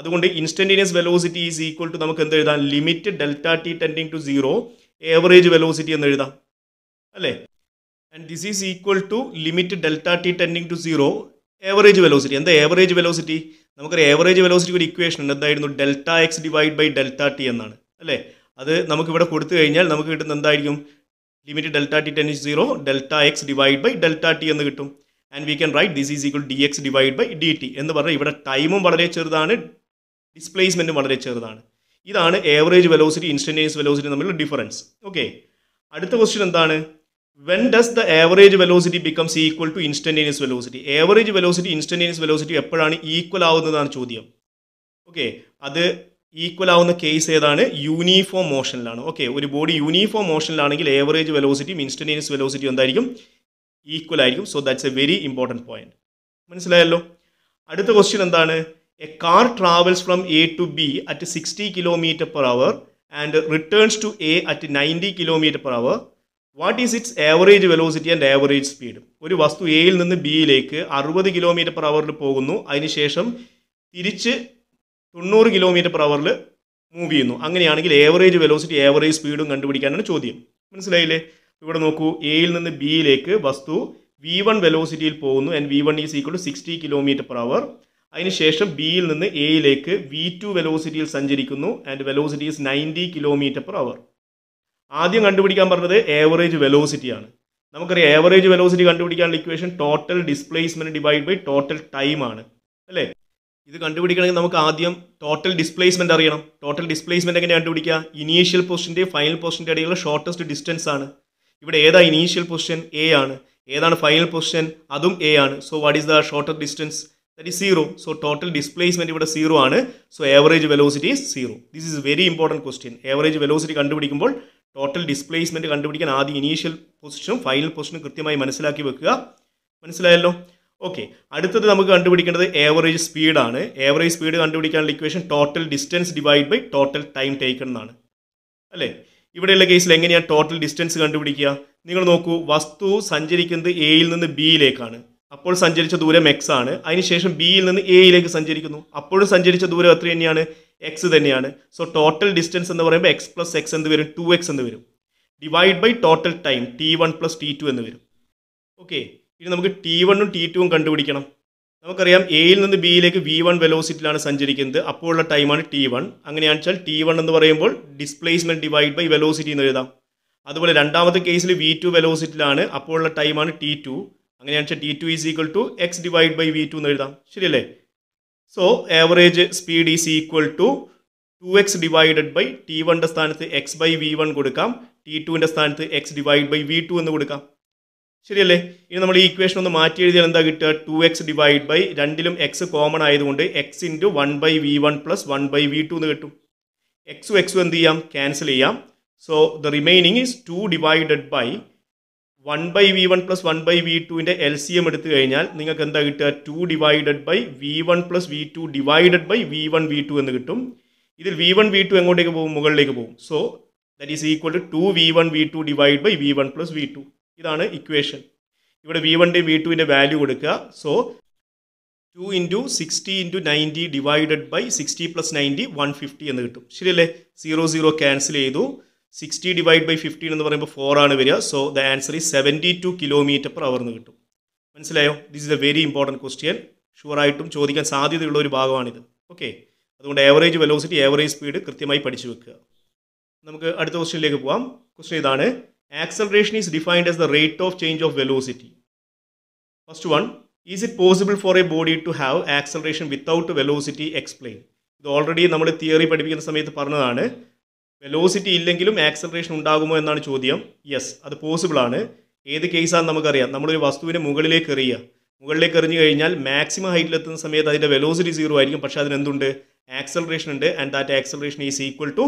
അതുകൊണ്ട് instantaneous velocity is equal to നമുക്ക് എന്ത് എഴുതാം limit delta t tending to zero average velocity എന്ന് എഴുതാം അല്ലേ and this is equal to limit delta t tending to zero average velocity എന്താ ഏവറേജ് വെലോസിറ്റി നമുക്കൊരു ഏവറേജ് വെലോസിറ്റി ഒരു ഇക്വേഷൻ ഉണ്ട് എന്തായിരുന്നു delta x divide by delta t എന്നാണ് അല്ലേ അത് നമുക്കിവിടെ കൊടുത്തു കഴിഞ്ഞാൽ നമുക്ക് കിട്ടുന്ന എന്തായിരിക്കും limit delta t tend zero delta x divide by delta t എന്ന് കിട്ടും and we can write this is equal d x divide by D t എന്ന് പറഞ്ഞാൽ ഇവിടെ ടൈമും വളരെ ചെറുതാണ് ഡിസ്പ്ലേസ്മെൻറ്റും വളരെ ചെറുതാണ് ഇതാണ് ഏവറേജ് വെലോസിറ്റി ഇൻസ്റ്റൻറ്റേനിയസ് വെലോസിറ്റി തമ്മിലുള്ള ഡിഫറൻസ് ഓക്കെ അടുത്ത ക്വസ്റ്റ്യൻ എന്താണ് when does the average velocity becomes equal to instantaneous velocity average velocity instantaneous velocity എപ്പോഴാണ് ഈക്വൽ ആവുന്നതാണ് ചോദ്യം ഓക്കെ അത് ഈക്വൽ ആവുന്ന കേസ് ഏതാണ് യൂണിഫോം മോഷനിലാണ് ഓക്കെ ഒരു ബോഡി യൂണിഫോം മോഷനിലാണെങ്കിൽ ഏവറേജ് വെലോസിറ്റിയും ഇൻസ്റ്റൻറ്റേനിയസ് വെലോസിറ്റി എന്തായിരിക്കും ഈക്വൽ ആയിരിക്കും so that's a very important point മനസ്സിലായല്ലോ അടുത്ത ക്വസ്റ്റ്യൻ എന്താണ് a car travels from A to B at sixty kilometre per hour and returns to A at ninety kilometre per hour what is its average velocity and average speed ഒരു വസ്തു എയിൽ നിന്ന് ബിയിലേക്ക് അറുപത് കിലോമീറ്റർ പെർ അവറിൽ പോകുന്നു അതിനുശേഷം തിരിച്ച് തൊണ്ണൂറ് കിലോമീറ്റർ പെർ അവറിൽ മൂവ് ചെയ്യുന്നു അങ്ങനെയാണെങ്കിൽ ഏവറേജ് വെലോസിറ്റി ഏവറേജ് സ്പീഡും കണ്ടുപിടിക്കാനാണ് ചോദ്യം മനസ്സിലായില്ലേ ഇവിടെ നോക്കൂ എയിൽ നിന്ന് ബിയിലേക്ക് വസ്തു വി വൺ വെലോസിറ്റിയിൽ പോകുന്നു and v one is equal to sixty kilometre per hour അതിനുശേഷം ബിയിൽ നിന്ന് എയിലേക്ക് വി ടു വെലോസിറ്റിയിൽ സഞ്ചരിക്കുന്നു and velocity is ninety kilometre per hour ആദ്യം കണ്ടുപിടിക്കാൻ പറഞ്ഞത് ഏവറേജ് വെലോസിറ്റിയാണ് നമുക്കറിയാം ഏവറേജ് വെലോസിറ്റി കണ്ടുപിടിക്കാനുള്ള equation total displacement divide by total time ആണ് അല്ലേ ഇത് കണ്ടുപിടിക്കണമെങ്കിൽ നമുക്ക് ആദ്യം ടോട്ടൽ ഡിസ്പ്ലേസ്മെന്റ് അറിയണം ടോട്ടൽ ഡിസ്പ്ലേസ്മെന്റ് എങ്ങനെ കണ്ടുപിടിക്കുക ഇനീഷ്യൽ പൊസിഷൻ്റെ ഫൈനൽ പൊസിഷൻ്റെ ഇടയിലുള്ള ഷോർട്ടസ്റ്റ് ഡിസ്റ്റൻസ് ആണ് ഇവിടെ ഏതാ ഇനീഷ്യൽ പൊസിഷൻ എ ആണ് ഏതാണ് ഫൈനൽ പൊസിഷൻ അതും എ ആണ് so what is the shortest distance that is zero so total displacement ഇവിടെ സീറോ ആണ് so average velocity is zero this is very important question average velocity കണ്ടുപിടിക്കുമ്പോൾ ടോട്ടൽ ഡിസ്പ്ലേസ്മെൻറ്റ് കണ്ടുപിടിക്കാൻ ആദ്യം ഇനീഷ്യൽ പൊസിഷനും ഫൈനൽ പൊസിഷനും കൃത്യമായി മനസ്സിലാക്കി വെക്കുക മനസ്സിലായല്ലോ ഓക്കെ അടുത്തത് നമുക്ക് കണ്ടുപിടിക്കേണ്ടത് ഏവറേജ് സ്പീഡാണ് ഏവറേജ് സ്പീഡ് കണ്ടുപിടിക്കാനുള്ള equation total distance divide by total time taken എന്നാണ് അല്ലേ ഇവിടെയുള്ള കേസിൽ എങ്ങനെയാണ് ടോട്ടൽ ഡിസ്റ്റൻസ് കണ്ടുപിടിക്കുക നിങ്ങൾ നോക്കൂ വസ്തു സഞ്ചരിക്കുന്നത് എയിൽ നിന്ന് ബിയിലേക്കാണ് അപ്പോൾ സഞ്ചരിച്ച ദൂരം എക്സ് ആണ് അതിനുശേഷം ബിയിൽ നിന്ന് എയിലേക്ക് സഞ്ചരിക്കുന്നു അപ്പോഴും സഞ്ചരിച്ച ദൂരം എത്ര തന്നെയാണ് എക്സ് തന്നെയാണ് സോ ടോട്ടൽ ഡിസ്റ്റൻസ് എന്ന് പറയുമ്പോൾ എക്സ് പ്ലസ് എക്സ് എന്ന് വരും ടു എക്സ് എന്ന് വരും divide by total time t one plus t two എന്ന് വരും ഓക്കെ ഇനി നമുക്ക് ടി വണ്ണും ടി ടുവും കണ്ടുപിടിക്കണം നമുക്കറിയാം എയിൽ നിന്ന് ബിയിലേക്ക് വി വൺ വെലോസിറ്റിയിലാണ് സഞ്ചരിക്കുന്നത് അപ്പോഴുള്ള ടൈമാണ് ടി വൺ അങ്ങനെയാണെന്ന് വെച്ചാൽ ടി വൺ എന്ന് പറയുമ്പോൾ ഡിസ്പ്ലേസ്മെൻറ്റ് ഡിവൈഡ് ബൈ വെലോസിറ്റി എന്ന് എഴുതാം അതുപോലെ രണ്ടാമത്തെ കേസിൽ വി ടു വെലോസിറ്റിയിലാണ് അപ്പോഴുള്ള ടൈമാണ് ടി ടു അങ്ങനെയാണെന്ന് വെച്ചാൽ t two is equal to x divide by v two എന്ന് എഴുതാം ശരിയല്ലേ so average speed is equal to two x divided by t വണ്ടെ സ്ഥാനത്ത് എക്സ് ബൈ വി വൺ കൊടുക്കാം ടി ടുവിൻ്റെ സ്ഥാനത്ത് x divide by v two എന്ന് കൊടുക്കാം ശരിയല്ലേ ഇനി നമ്മൾ ഈ ഇക്വേഷൻ ഒന്ന് മാറ്റി എഴുതിയാൽ എന്താ കിട്ടുക ടു എക്സ് ഡിവൈഡ് ബൈ രണ്ടിലും എക്സ് കോമൺ ആയതുകൊണ്ട് x into one by v one plus one by v two എന്ന് കിട്ടും എക്സും എക്സും എന്ത് ചെയ്യാം ക്യാൻസൽ ചെയ്യാം so the remaining is two divided by one by v one plus one by v ടുവിൻ്റെ എൽ സി എം എടുത്തു കഴിഞ്ഞാൽ നിങ്ങൾക്ക് എന്താ കിട്ടുക two divided by v one plus v two divided by v one V two എന്ന് കിട്ടും ഇതിൽ വി വൺ വി ടു എങ്ങോട്ടേക്ക് പോകും മുകളിലേക്ക് പോകും so that is equal to two v one V two divide by v one plus v two ഇതാണ് ഇക്വേഷൻ ഇവിടെ വി വണ്ടിയും വി ടുവിൻ്റെ വാല്യൂ കൊടുക്കുക so two into sixty into ninety divided by sixty plus ninety one fifty എന്ന് കിട്ടും ശരിയല്ലേ സീറോ സീറോ ക്യാൻസൽ ചെയ്തു സിക്സ്റ്റി ഡിവൈഡ് ബൈ ഫിഫ്റ്റീൻ എന്ന് പറയുമ്പോൾ ഫോർ ആണ് വരിക so the answer is seventy two kilometre per അവർന്ന് എന്ന് കിട്ടും മനസ്സിലായോ this is a very important question ഷുവറായിട്ടും ചോദിക്കാൻ സാധ്യതയുള്ള ഒരു ഭാഗമാണിത് ഓക്കെ അതുകൊണ്ട് ഏവറേജ് വെലോസിറ്റി ഏവറേജ് സ്പീഡ് കൃത്യമായി പഠിച്ചു വെക്കുക നമുക്ക് അടുത്ത ക്വസ്റ്റ്യനിലേക്ക് പോകാം ക്വസ്റ്റ്യൻ ഇതാണ് acceleration is defined as the rate of change of velocity first one is it possible for a body to have acceleration without velocity explain ഇത് ഓൾറെഡി നമ്മൾ തിയറി പഠിപ്പിക്കുന്ന സമയത്ത് പറഞ്ഞതാണ് വെലോസിറ്റി ഇല്ലെങ്കിലും ആക്സലറേഷൻ ഉണ്ടാകുമോ എന്നാണ് ചോദ്യം യെസ് അത് പോസിബിൾ ആണ് ഏത് കേസാണെന്ന് നമുക്കറിയാം നമ്മളൊരു വസ്തുവിനെ മുകളിലേക്ക് എറിയുക മുകളിലേക്ക് എറിഞ്ഞു കഴിഞ്ഞാൽ മാക്സിമം ഹൈറ്റിലെത്തുന്ന സമയത്ത് അതിൻ്റെ വെലോസിറ്റി സീറോ ആയിരിക്കും പക്ഷേ അതിനെന്തുണ്ട് ആക്സലറേഷൻ ഉണ്ട് and that acceleration is equal to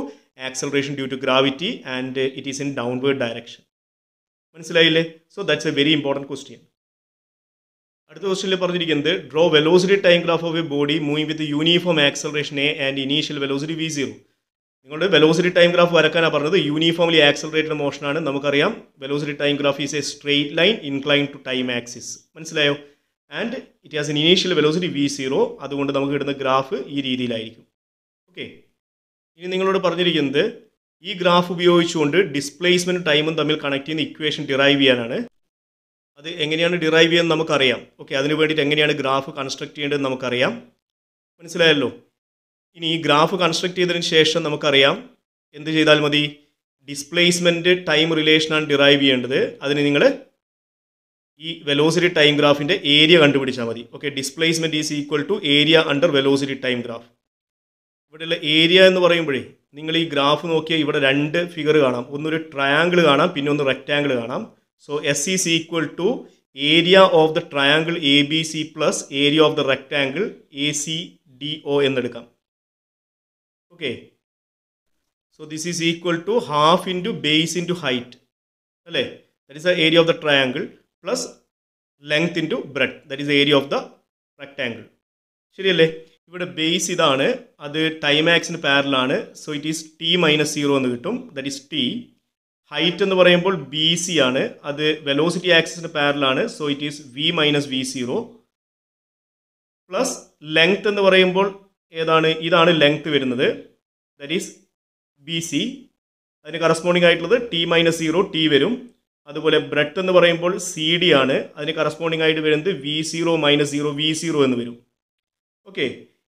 acceleration due to gravity and it is in downward direction മനസ്സിലായില്ലേ so that's a very important question അടുത്ത ക്വസ്റ്റ്യനിൽ പറഞ്ഞിരിക്കുന്നത് draw velocity time graph of a body moving with uniform acceleration a and initial velocity v zero നിങ്ങളുടെ വെലോസിറ്റി ടൈം ഗ്രാഫ് വരക്കാനാണ് പറഞ്ഞത് യൂണിഫോംലി ആക്സലറേറ്റഡ് മോഷനാണ് നമുക്കറിയാം velocity time graph is a straight line incline to time axis മനസ്സിലായോ and it has an initial velocity v zero അതുകൊണ്ട് നമുക്ക് കിട്ടുന്ന ഗ്രാഫ് ഈ രീതിയിലായിരിക്കും ഓക്കെ ഇനി നിങ്ങളോട് പറഞ്ഞിരിക്കുന്നത് ഈ ഗ്രാഫ് ഉപയോഗിച്ചുകൊണ്ട് ഡിസ്പ്ലേസ്മെൻറ്റ് ടൈമും തമ്മിൽ കണക്ട് ചെയ്യുന്ന ഇക്വേഷൻ ഡിറൈവ് ചെയ്യാനാണ് അത് എങ്ങനെയാണ് ഡിറൈവ് ചെയ്യുന്നത് നമുക്കറിയാം ഓക്കെ അതിന് വേണ്ടിയിട്ട് എങ്ങനെയാണ് ഗ്രാഫ് കൺസ്ട്രക്ട് ചെയ്യേണ്ടത് നമുക്കറിയാം മനസ്സിലായല്ലോ ഇനി ഈ ഗ്രാഫ് കൺസ്ട്രക്ട് ചെയ്തതിന് ശേഷം നമുക്കറിയാം എന്ത് ചെയ്താൽ മതി ഡിസ്പ്ലേസ്മെൻറ്റ് ടൈം റിലേഷനാണ് ഡിറൈവ് ചെയ്യേണ്ടത് അതിന് നിങ്ങൾ ഈ വെലോസിറ്റി ടൈം ഗ്രാഫിൻ്റെ ഏരിയ കണ്ടുപിടിച്ചാൽ മതി okay displacement is equal to area under velocity time graph ഇവിടെയുള്ള ഏരിയ എന്ന് പറയുമ്പോഴേ നിങ്ങൾ ഈ ഗ്രാഫ് നോക്കിയാൽ ഇവിടെ രണ്ട് ഫിഗർ കാണാം ഒന്നൊരു ട്രയാങ്കിൾ കാണാം പിന്നെ ഒന്ന് റെക്റ്റാങ്കിൾ കാണാം so S is equal to area of the triangle A B C plus area of the rectangle A C D O എന്നെടുക്കാം okay so this is equal to half into base into height okay? that is the area of the triangle plus length into breadth that is the area of the rectangle ശരിയല്ലേ ഇവിടെ ബേസ് ഇതാണ് അത് ടൈം ആക്സിന് പാരലാണ് so it is T minus zero എന്ന് കിട്ടും ദറ്റ് ഈസ് ടി ഹൈറ്റ് എന്ന് പറയുമ്പോൾ ബി സി ആണ് അത് വെലോസിറ്റി ആക്സിന് പാരലാണ് so it is V minus v zero plus length എന്ന് പറയുമ്പോൾ ഏതാണ് ഇതാണ് ലെങ്ത് വരുന്നത് ദറ്റ് ഈസ് ബി സി അതിന് കറസ്പോണ്ടിങ് ആയിട്ടുള്ളത് ടി മൈനസ് സീറോ ടി വരും അതുപോലെ ബ്രെഡ് എന്ന് പറയുമ്പോൾ സി ഡി ആണ് അതിന് കറസ്പോണ്ടിങ് ആയിട്ട് വരുന്നത് v zero minus zero v zero എന്ന് വരും ഓക്കെ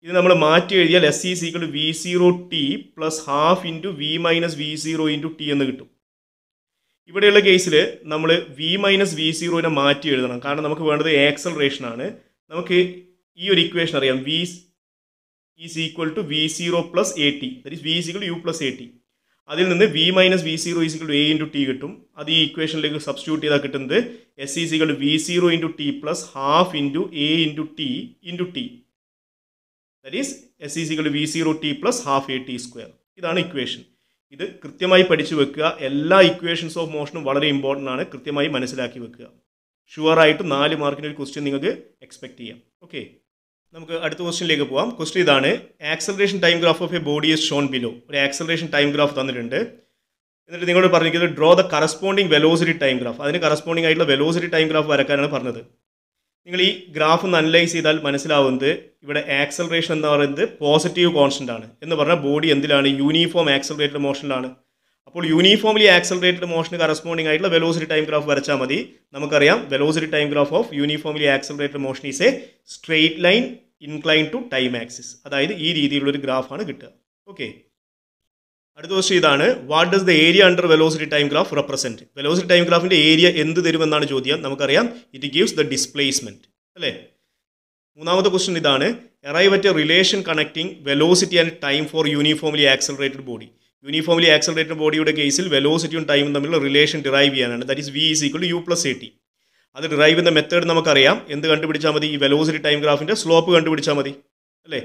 ഇത് നമ്മൾ മാറ്റി എഴുതിയാൽ s is equal v zero t plus half into v minus v zero into T എന്ന് കിട്ടും ഇവിടെയുള്ള കേസിൽ നമ്മൾ വി മൈനസ് വി സീറോനെ മാറ്റി എഴുതണം കാരണം നമുക്ക് വേണ്ടത് ആക്സലറേഷൻ ആണ് നമുക്ക് ഈ ഒരു ഇക്വേഷൻ അറിയാം v is equal to v zero plus A t that is v is equal u plus A t അതിൽ നിന്ന് v minus v zero is equal to a into t കിട്ടും അത് ഈ ഇക്വേഷനിലേക്ക് സബ്സ്റ്റിറ്റ്യൂട്ട് ചെയ്താൽ കിട്ടുന്നത് s is equal to v zero into t plus half into a into t into t that is s is equal to v zero t plus half A T square ഇതാണ് ഇക്വേഷൻ ഇത് കൃത്യമായി പഠിച്ചു വെക്കുക എല്ലാ ഇക്വേഷൻസ് ഓഫ് മോഷനും വളരെ ഇമ്പോർട്ടൻ്റ് ആണ് കൃത്യമായി മനസ്സിലാക്കി വെക്കുക ഷുവറായിട്ട് നാല് മാർക്കിൻ്റെ ഒരു ക്വസ്റ്റ്യൻ നിങ്ങൾക്ക് എക്സ്പെക്ട് ചെയ്യാം ഓക്കെ നമുക്ക് അടുത്ത ക്വസ്റ്റ്യനിലേക്ക് പോവാം ക്വസ്റ്റ്യൻ ഇതാണ് acceleration time graph of a body is shown below ഒരു ആക്സലറേഷൻ ടൈം ഗ്രാഫ് തന്നിട്ടുണ്ട് എന്നിട്ട് നിങ്ങളോട് പറഞ്ഞിരിക്കുന്നത് draw the corresponding velocity time graph അതിന് കറസ്പോണ്ടിങ് ആയിട്ടുള്ള വെലോസിറ്റി ടൈം ഗ്രാഫ് വരക്കാനാണ് പറഞ്ഞത് നിങ്ങൾ ഈ ഗ്രാഫ് ഒന്ന് അനലൈസ് ചെയ്താൽ മനസ്സിലാവുന്നത് ഇവിടെ ആക്സലറേഷൻ എന്ന് പറയുന്നത് പോസിറ്റീവ് കോൺസ്റ്റൻ്റ് ആണ് എന്ന് പറഞ്ഞാൽ ബോഡി എന്തിലാണ് യൂണിഫോം ആക്സലറേറ്റഡ് മോഷനിലാണ് അപ്പോൾ യൂണിഫോംലി ആക്സലറേറ്റഡ് മോഷന് കറസ്പോണ്ടിങ് ആയിട്ടുള്ള വെലോസിറ്റി ടൈം ഗ്രാഫ് വരച്ചാൽ മതി നമുക്കറിയാം velocity time graph of uniformly accelerated motion is a straight line incline to time axis അതായത് ഈ രീതിയിലുള്ളൊരു ഗ്രാഫാണ് കിട്ടുക ഓക്കെ അടുത്ത ദിവസം ഇതാണ് what does the area under velocity time graph represent velocity time ഗ്രാഫിൻ്റെ ഏരിയ എന്ത് തരുമെന്നാണ് ചോദ്യം നമുക്കറിയാം ഇറ്റ് ഗീവ്സ് ദ ഡിസ്പ്ലേസ്മെൻറ്റ് അല്ലേ മൂന്നാമത്തെ ക്വസ്റ്റൻ ഇതാണ് എറൈവറ്റ് relation connecting velocity and time for uniformly accelerated body uniformly accelerated ബോഡിയുടെ കേസിൽ വെലോസിറ്റിയും ടൈമും തമ്മിലുള്ള റിലേഷൻ ഡിറൈവ് ചെയ്യാനാണ് that is v is equal to U plus A t അത് ഡിറൈവ് ചെയ്യുന്ന മെത്തേഡ് നമുക്കറിയാം എന്ത് കണ്ടുപിടിച്ചാൽ മതി ഈ വെലോസിറ്റി ടൈം ഗ്രാഫിൻ്റെ സ്ലോപ്പ് കണ്ടുപിടിച്ചാൽ മതി അല്ലേ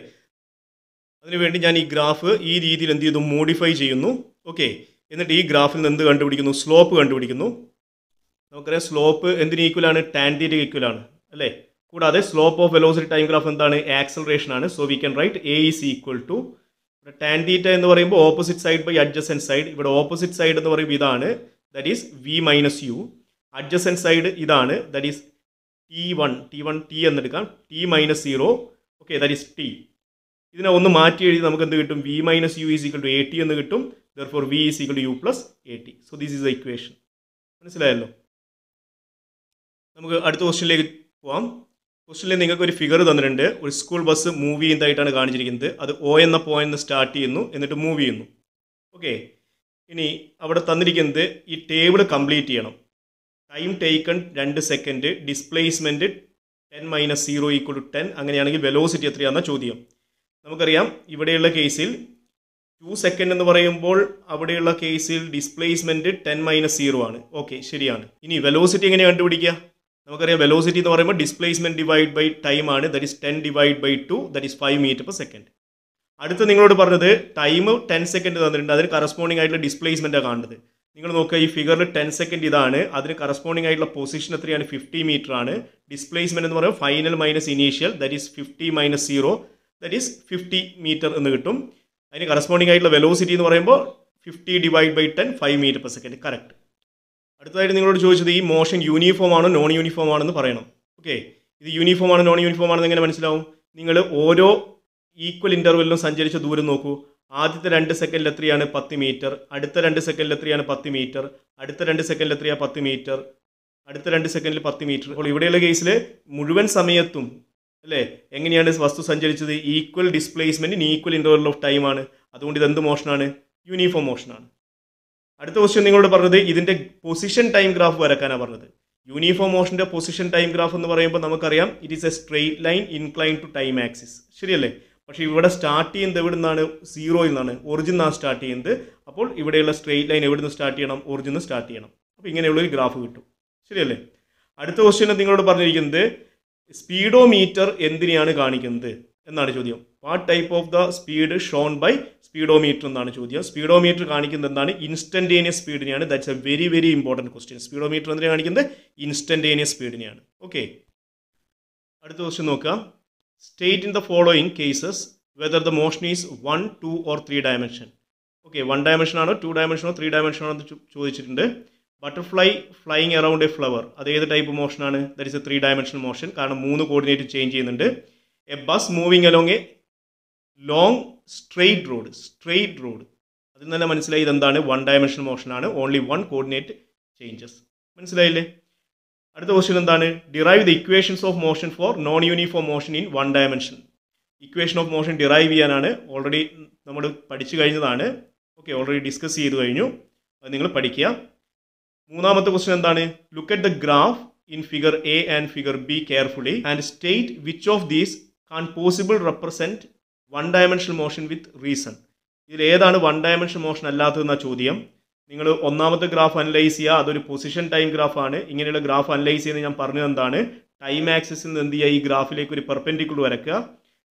അതിനുവേണ്ടി ഞാൻ ഈ ഗ്രാഫ് ഈ രീതിയിൽ എന്ത് ചെയ്തു മോഡിഫൈ ചെയ്യുന്നു ഓക്കെ എന്നിട്ട് ഈ ഗ്രാഫിൽ നിന്ന് എന്ത് കണ്ടുപിടിക്കുന്നു സ്ലോപ്പ് കണ്ടുപിടിക്കുന്നു നമുക്കറിയാം സ്ലോപ്പ് എന്തിന് ഈക്വലാണ് ടാൻഡീറ്റ് ഈക്വലാണ് അല്ലേ കൂടാതെ slope of velocity time graph എന്താണ് ആക്സലറേഷൻ ആണ് so we can write a is equal to ഇവിടെ ടാൻ തീറ്റ എന്ന് പറയുമ്പോൾ opposite side by adjacent side ഇവിടെ ഓപ്പോസിറ്റ് സൈഡ് എന്ന് പറയുമ്പോൾ ഇതാണ് that is V minus u adjacent side ഇതാണ് that is t one t one t എന്നെടുക്കാം t minus zero okay that is t ഇതിനെ ഒന്ന് മാറ്റി എഴുതി നമുക്ക് എന്ത് കിട്ടും v minus u is equal to a t എന്ന് കിട്ടും therefore V is equal to U plus A t so this is the equation മനസ്സിലായല്ലോ നമുക്ക് അടുത്ത ക്വസ്റ്റ്യനിലേക്ക് പോവാം ക്വസ്റ്റിൽ നിങ്ങൾക്ക് ഒരു ഫിഗർ തന്നിട്ടുണ്ട് ഒരു സ്കൂൾ ബസ് മൂവ് ചെയ്യുന്നതായിട്ടാണ് കാണിച്ചിരിക്കുന്നത് അത് ഒ എന്ന പോയിന്റ് സ്റ്റാർട്ട് ചെയ്യുന്നു എന്നിട്ട് മൂവ് ചെയ്യുന്നു ഓക്കെ ഇനി അവിടെ തന്നിരിക്കുന്നത് ഈ ടേബിൾ കംപ്ലീറ്റ് ചെയ്യണം ടൈം ടേക്കൺ രണ്ട് second displacement ten minus zero equal to ten അങ്ങനെയാണെങ്കിൽ വെലോസിറ്റി എത്രയാണെന്ന ചോദ്യം നമുക്കറിയാം ഇവിടെയുള്ള കേസിൽ ടു സെക്കൻഡ് എന്ന് പറയുമ്പോൾ അവിടെയുള്ള കേസിൽ ഡിസ്പ്ലേസ്മെൻറ്റ് ടെൻ മൈനസ് സീറോ ആണ് ഓക്കെ ശരിയാണ് ഇനി വെലോസിറ്റി എങ്ങനെയാണ് കണ്ടുപിടിക്കുക നമുക്കറിയാം വെലോസിറ്റി എന്ന് പറയുമ്പോൾ ഡിസ്പ്ലേസ്മെൻറ്റ് ഡിവൈഡ് ബൈ ടൈം ആണ് that is ten divide by two that is five metre per second അടുത്ത് നിങ്ങളോട് പറഞ്ഞത് ടൈം ടെൻ സെക്കൻഡ് തന്നിട്ടുണ്ട് അതിന് കറസ്പോണ്ടിങ് ആയിട്ടുള്ള ഡിസ്പ്ലേസ്മെൻറ്റാണ് കാണുന്നത് നിങ്ങൾ നോക്കുക ഈ ഫിഗറിൽ ടെൻ സെക്കൻഡ് ഇതാണ് അതിന് കറസ്പോണ്ടിങ് ആയിട്ടുള്ള പൊസിഷൻ എത്രയാണ് ഫിഫ്റ്റി മീറ്റർ ആണ് ഡിസ്പ്ലേസ്മെൻറ്റ് എന്ന് പറയുമ്പോൾ final minus initial that is fifty minus zero that is fifty metre എന്ന് കിട്ടും അതിന് കറസ്പോണ്ടിങ് ആയിട്ടുള്ള വെലോസിറ്റി എന്ന് പറയുമ്പോൾ fifty divide by ten five metre per second correct അടുത്തതായിട്ട് നിങ്ങളോട് ചോദിച്ചത് ഈ മോഷൻ യൂണിഫോം ആണോ നോൺ യൂണിഫോം ആണെന്ന് പറയണം ഓക്കെ ഇത് യൂണിഫോം ആണോ നോൺ യൂണിഫോം ആണെന്ന് എങ്ങനെ മനസ്സിലാവും നിങ്ങൾ ഓരോ ഈക്വൽ ഇൻ്റർവെല്ലിലും സഞ്ചരിച്ച ദൂരം നോക്കൂ ആദ്യത്തെ രണ്ട് സെക്കൻഡിൽ എത്രയാണ് പത്ത് മീറ്റർ അടുത്ത രണ്ട് സെക്കൻഡിൽ എത്രയാണ് പത്ത് മീറ്റർ അടുത്ത രണ്ട് സെക്കൻഡിൽ എത്രയാണ് പത്ത് മീറ്റർ അടുത്ത രണ്ട് സെക്കൻഡിൽ പത്ത് മീറ്റർ അപ്പോൾ ഇവിടെയുള്ള കേസിൽ മുഴുവൻ സമയത്തും അല്ലേ എങ്ങനെയാണ് വസ്തു സഞ്ചരിച്ചത് equal displacement equal interval of ടൈമാണ് അതുകൊണ്ട് ഇത് എന്ത് മോഷനാണ് യൂണിഫോം മോഷനാണ് അടുത്ത ക്വസ്റ്റ്യൻ നിങ്ങളോട് പറഞ്ഞത് ഇതിൻ്റെ പൊസിഷൻ ടൈം ഗ്രാഫ് വരക്കാനാണ് പറഞ്ഞത് യൂണിഫോം മോഷൻ്റെ പൊസിഷൻ ടൈം ഗ്രാഫ് എന്ന് പറയുമ്പോൾ നമുക്കറിയാം it is a straight line incline to time axis ശരിയല്ലേ പക്ഷേ ഇവിടെ സ്റ്റാർട്ട് ചെയ്യുന്നത് എവിടെ നിന്നാണ് സീറോയിൽ നിന്നാണ് ഒറിജിൻ നിന്നാണ് സ്റ്റാർട്ട് ചെയ്യുന്നത് അപ്പോൾ ഇവിടെയുള്ള സ്ട്രെയിറ്റ് ലൈൻ എവിടെ നിന്ന് സ്റ്റാർട്ട് ചെയ്യണം ഒറിജിൻ നിന്ന് സ്റ്റാർട്ട് ചെയ്യണം അപ്പോൾ ഇങ്ങനെയുള്ളൊരു ഗ്രാഫ് കിട്ടും ശരിയല്ലേ അടുത്ത ക്വസ്റ്റ്യൻ നിങ്ങളോട് പറഞ്ഞിരിക്കുന്നത് സ്പീഡോമീറ്റർ എന്തിനെയാണ് കാണിക്കുന്നത് എന്നാണ് ചോദ്യം what type of the speed shown by speedometer എന്നാണ് ചോദ്യം സ്പീഡോമീറ്റർ കാണിക്കുന്നത് എന്താണ് ഇൻസ്റ്റൻറ്റേനിയസ് സ്പീഡിനെയാണ് that's a very very important question speedometer എന്തിനാണ് കാണിക്കുന്നത് ഇൻസ്റ്റൻറ്റേനിയസ് സ്പീഡിനെയാണ് ഓക്കെ അടുത്ത ക്വസ്റ്റ്യൻ നോക്കാം state in the following cases whether the motion is one two or three dimension okay one dimension ആണോ ടു ആണോ ത്രീ ആണോ എന്ന് ചോദിച്ചിട്ടുണ്ട് butterfly flying around a flower അത് ഏത് ടൈപ്പ് മോഷനാണ് that is A three dimension motion കാരണം മൂന്ന് കോർഡിനേറ്റ് ചേഞ്ച് ചെയ്യുന്നുണ്ട് a bus moving along a long straight road straight road അതിൽ തന്നെ മനസ്സിലായി ഇതെന്താണ് വൺ ഡയമെൻഷൻ മോഷനാണ് ഓൺലി വൺ കോർഡിനേറ്റ് ചേഞ്ചസ് മനസ്സിലായില്ലേ അടുത്ത ക്വസ്റ്റ്യൻ എന്താണ് derive the equations of motion for non uniform motion in one dimension equation of motion derive ചെയ്യാനാണ് ഓൾറെഡി നമ്മൾ പഠിച്ചു കഴിഞ്ഞതാണ് ഓക്കെ ഓൾറെഡി ഡിസ്കസ് ചെയ്തു കഴിഞ്ഞു അത് നിങ്ങൾ പഠിക്കുക മൂന്നാമത്തെ ക്വസ്റ്റ്യൻ എന്താണ് look at the graph in figure A and figure B carefully and state which of these can possible represent one dimension motion with reason ഇതിൽ ഏതാണ് വൺ ഡയമെൻഷൻ മോഷൻ അല്ലാത്തതെന്ന ചോദ്യം നിങ്ങൾ ഒന്നാമത്തെ ഗ്രാഫ് അനലൈസ് ചെയ്യുക അതൊരു പൊസിഷൻ ടൈം ഗ്രാഫാണ് ഇങ്ങനെയുള്ള ഗ്രാഫ് അനലൈസ് ചെയ്യുന്നത് ഞാൻ പറഞ്ഞത് എന്താണ് ടൈം ആക്സിസിൽ നിന്ന് എന്ത് ചെയ്യുക ഈ ഗ്രാഫിലേക്ക് ഒരു പെർപെൻഡിക്കുലർ വരക്കുക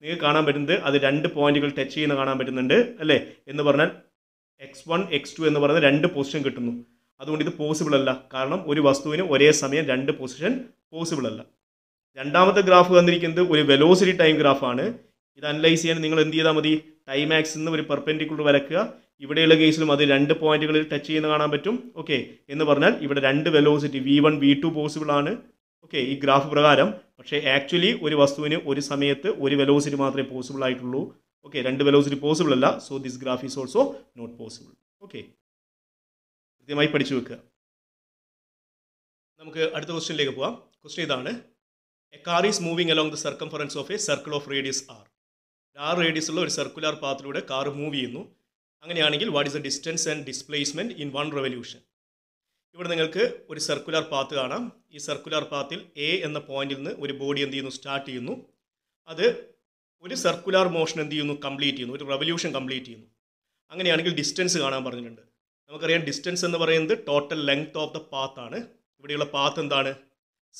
നിങ്ങൾക്ക് കാണാൻ പറ്റുന്നത് അത് രണ്ട് പോയിന്റുകൾ ടച്ച് ചെയ്യുന്ന കാണാൻ പറ്റുന്നുണ്ട് അല്ലേ എന്ന് പറഞ്ഞാൽ എക്സ് വൺ എക്സ് ടു എന്ന് പറയുന്ന രണ്ട് പൊസിഷൻ കിട്ടുന്നു അതുകൊണ്ട് ഇത് പോസിബിൾ അല്ല കാരണം ഒരു വസ്തുവിന് ഒരേ സമയം രണ്ട് പൊസിഷൻ പോസിബിൾ അല്ല രണ്ടാമത്തെ ഗ്രാഫ് തന്നിരിക്കുന്നത് ഒരു വെലോസിറ്റി ടൈം ഗ്രാഫാണ് ഇത് അനലൈസ് ചെയ്യാൻ നിങ്ങൾ എന്ത് ചെയ്താൽ മതി ടൈമാക്സ് എന്ന് ഒരു പെർപെൻഡിക്കുലർ വരക്കുക ഇവിടെയുള്ള കേസിലും അത് രണ്ട് പോയിന്റുകളിൽ ടച്ച് ചെയ്യുന്ന കാണാൻ പറ്റും ഓക്കെ എന്ന് പറഞ്ഞാൽ ഇവിടെ രണ്ട് velocity V one V two possible ആണ് ഓക്കെ ഈ ഗ്രാഫ് പ്രകാരം പക്ഷേ ആക്ച്വലി ഒരു വസ്തുവിന് ഒരു സമയത്ത് ഒരു വെലോസിറ്റി മാത്രമേ പോസിബിൾ ആയിട്ടുള്ളൂ ഓക്കെ രണ്ട് വെലോസിറ്റി പോസിബിൾ അല്ല so this graph is also not possible okay കൃത്യമായി പഠിച്ചു വെക്കുക നമുക്ക് അടുത്ത ക്വസ്റ്റ്യനിലേക്ക് പോവാം ക്വസ്റ്റ്യൻ ഇതാണ് a car is moving along the circumference of a circle of radius R R ഉള്ള ഒരു സർക്കുലർ പാത്തിലൂടെ കാർ മൂവ് ചെയ്യുന്നു അങ്ങനെയാണെങ്കിൽ what is the distance and displacement in one revolution ഇവിടെ നിങ്ങൾക്ക് ഒരു സർക്കുലർ പാത്ത് കാണാം ഈ സർക്കുലർ പാത്തിൽ എ എന്ന പോയിന്റിൽ നിന്ന് ഒരു ബോഡി എന്ത് ചെയ്യുന്നു സ്റ്റാർട്ട് ചെയ്യുന്നു അത് ഒരു സർക്കുലർ മോഷൻ എന്ത് ചെയ്യുന്നു കംപ്ലീറ്റ് ചെയ്യുന്നു ഒരു റെവല്യൂഷൻ കംപ്ലീറ്റ് ചെയ്യുന്നു അങ്ങനെയാണെങ്കിൽ ഡിസ്റ്റൻസ് കാണാൻ പറഞ്ഞിട്ടുണ്ട് നമുക്കറിയാം ഡിസ്റ്റൻസ് എന്ന് പറയുന്നത് total length of the path ആണ് ഇവിടെയുള്ള പാത്ത് എന്താണ്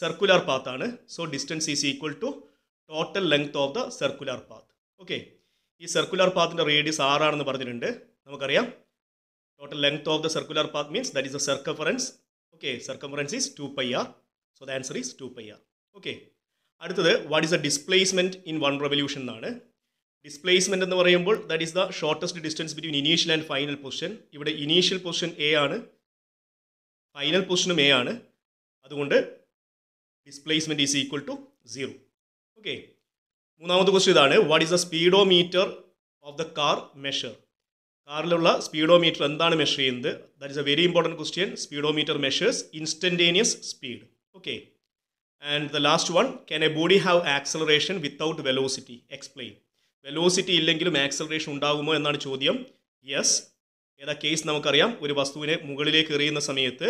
സർക്കുലർ പാത്താണ് so distance is equal to total length of the circular path okay ഈ സർക്കുലർ പാത്തിൻ്റെ റേഡിയസ് ആറാണെന്ന് പറഞ്ഞിട്ടുണ്ട് നമുക്കറിയാം total length of the circular path means that is the circumference okay circumference is two pi R so the answer is two pi R okay അടുത്തത് what is the displacement in one revolution എന്നാണ് ഡിസ്പ്ലേസ്മെൻറ്റ് എന്ന് പറയുമ്പോൾ that is the shortest distance between initial and final position ഇവിടെ ഇനീഷ്യൽ പൊസിഷൻ എ ആണ് ഫൈനൽ പൊസിഷനും എ ആണ് അതുകൊണ്ട് displacement is equal to zero okay മൂന്നാമത്തെ ക്വസ്റ്റ്യൻ ഇതാണ് what is the speedometer of the car measure കാറിലുള്ള സ്പീഡോ മീറ്റർ എന്താണ് മെഷർ ചെയ്യുന്നത് that is a very important question speedometer measures instantaneous speed okay and the last one can a body have acceleration without velocity explain velocity ഇല്ലെങ്കിലും ആക്സലറേഷൻ ഉണ്ടാകുമോ എന്നാണ് ചോദ്യം യെസ് ഏതാ കേസ് നമുക്കറിയാം ഒരു വസ്തുവിനെ മുകളിലേക്ക് എറിയുന്ന സമയത്ത്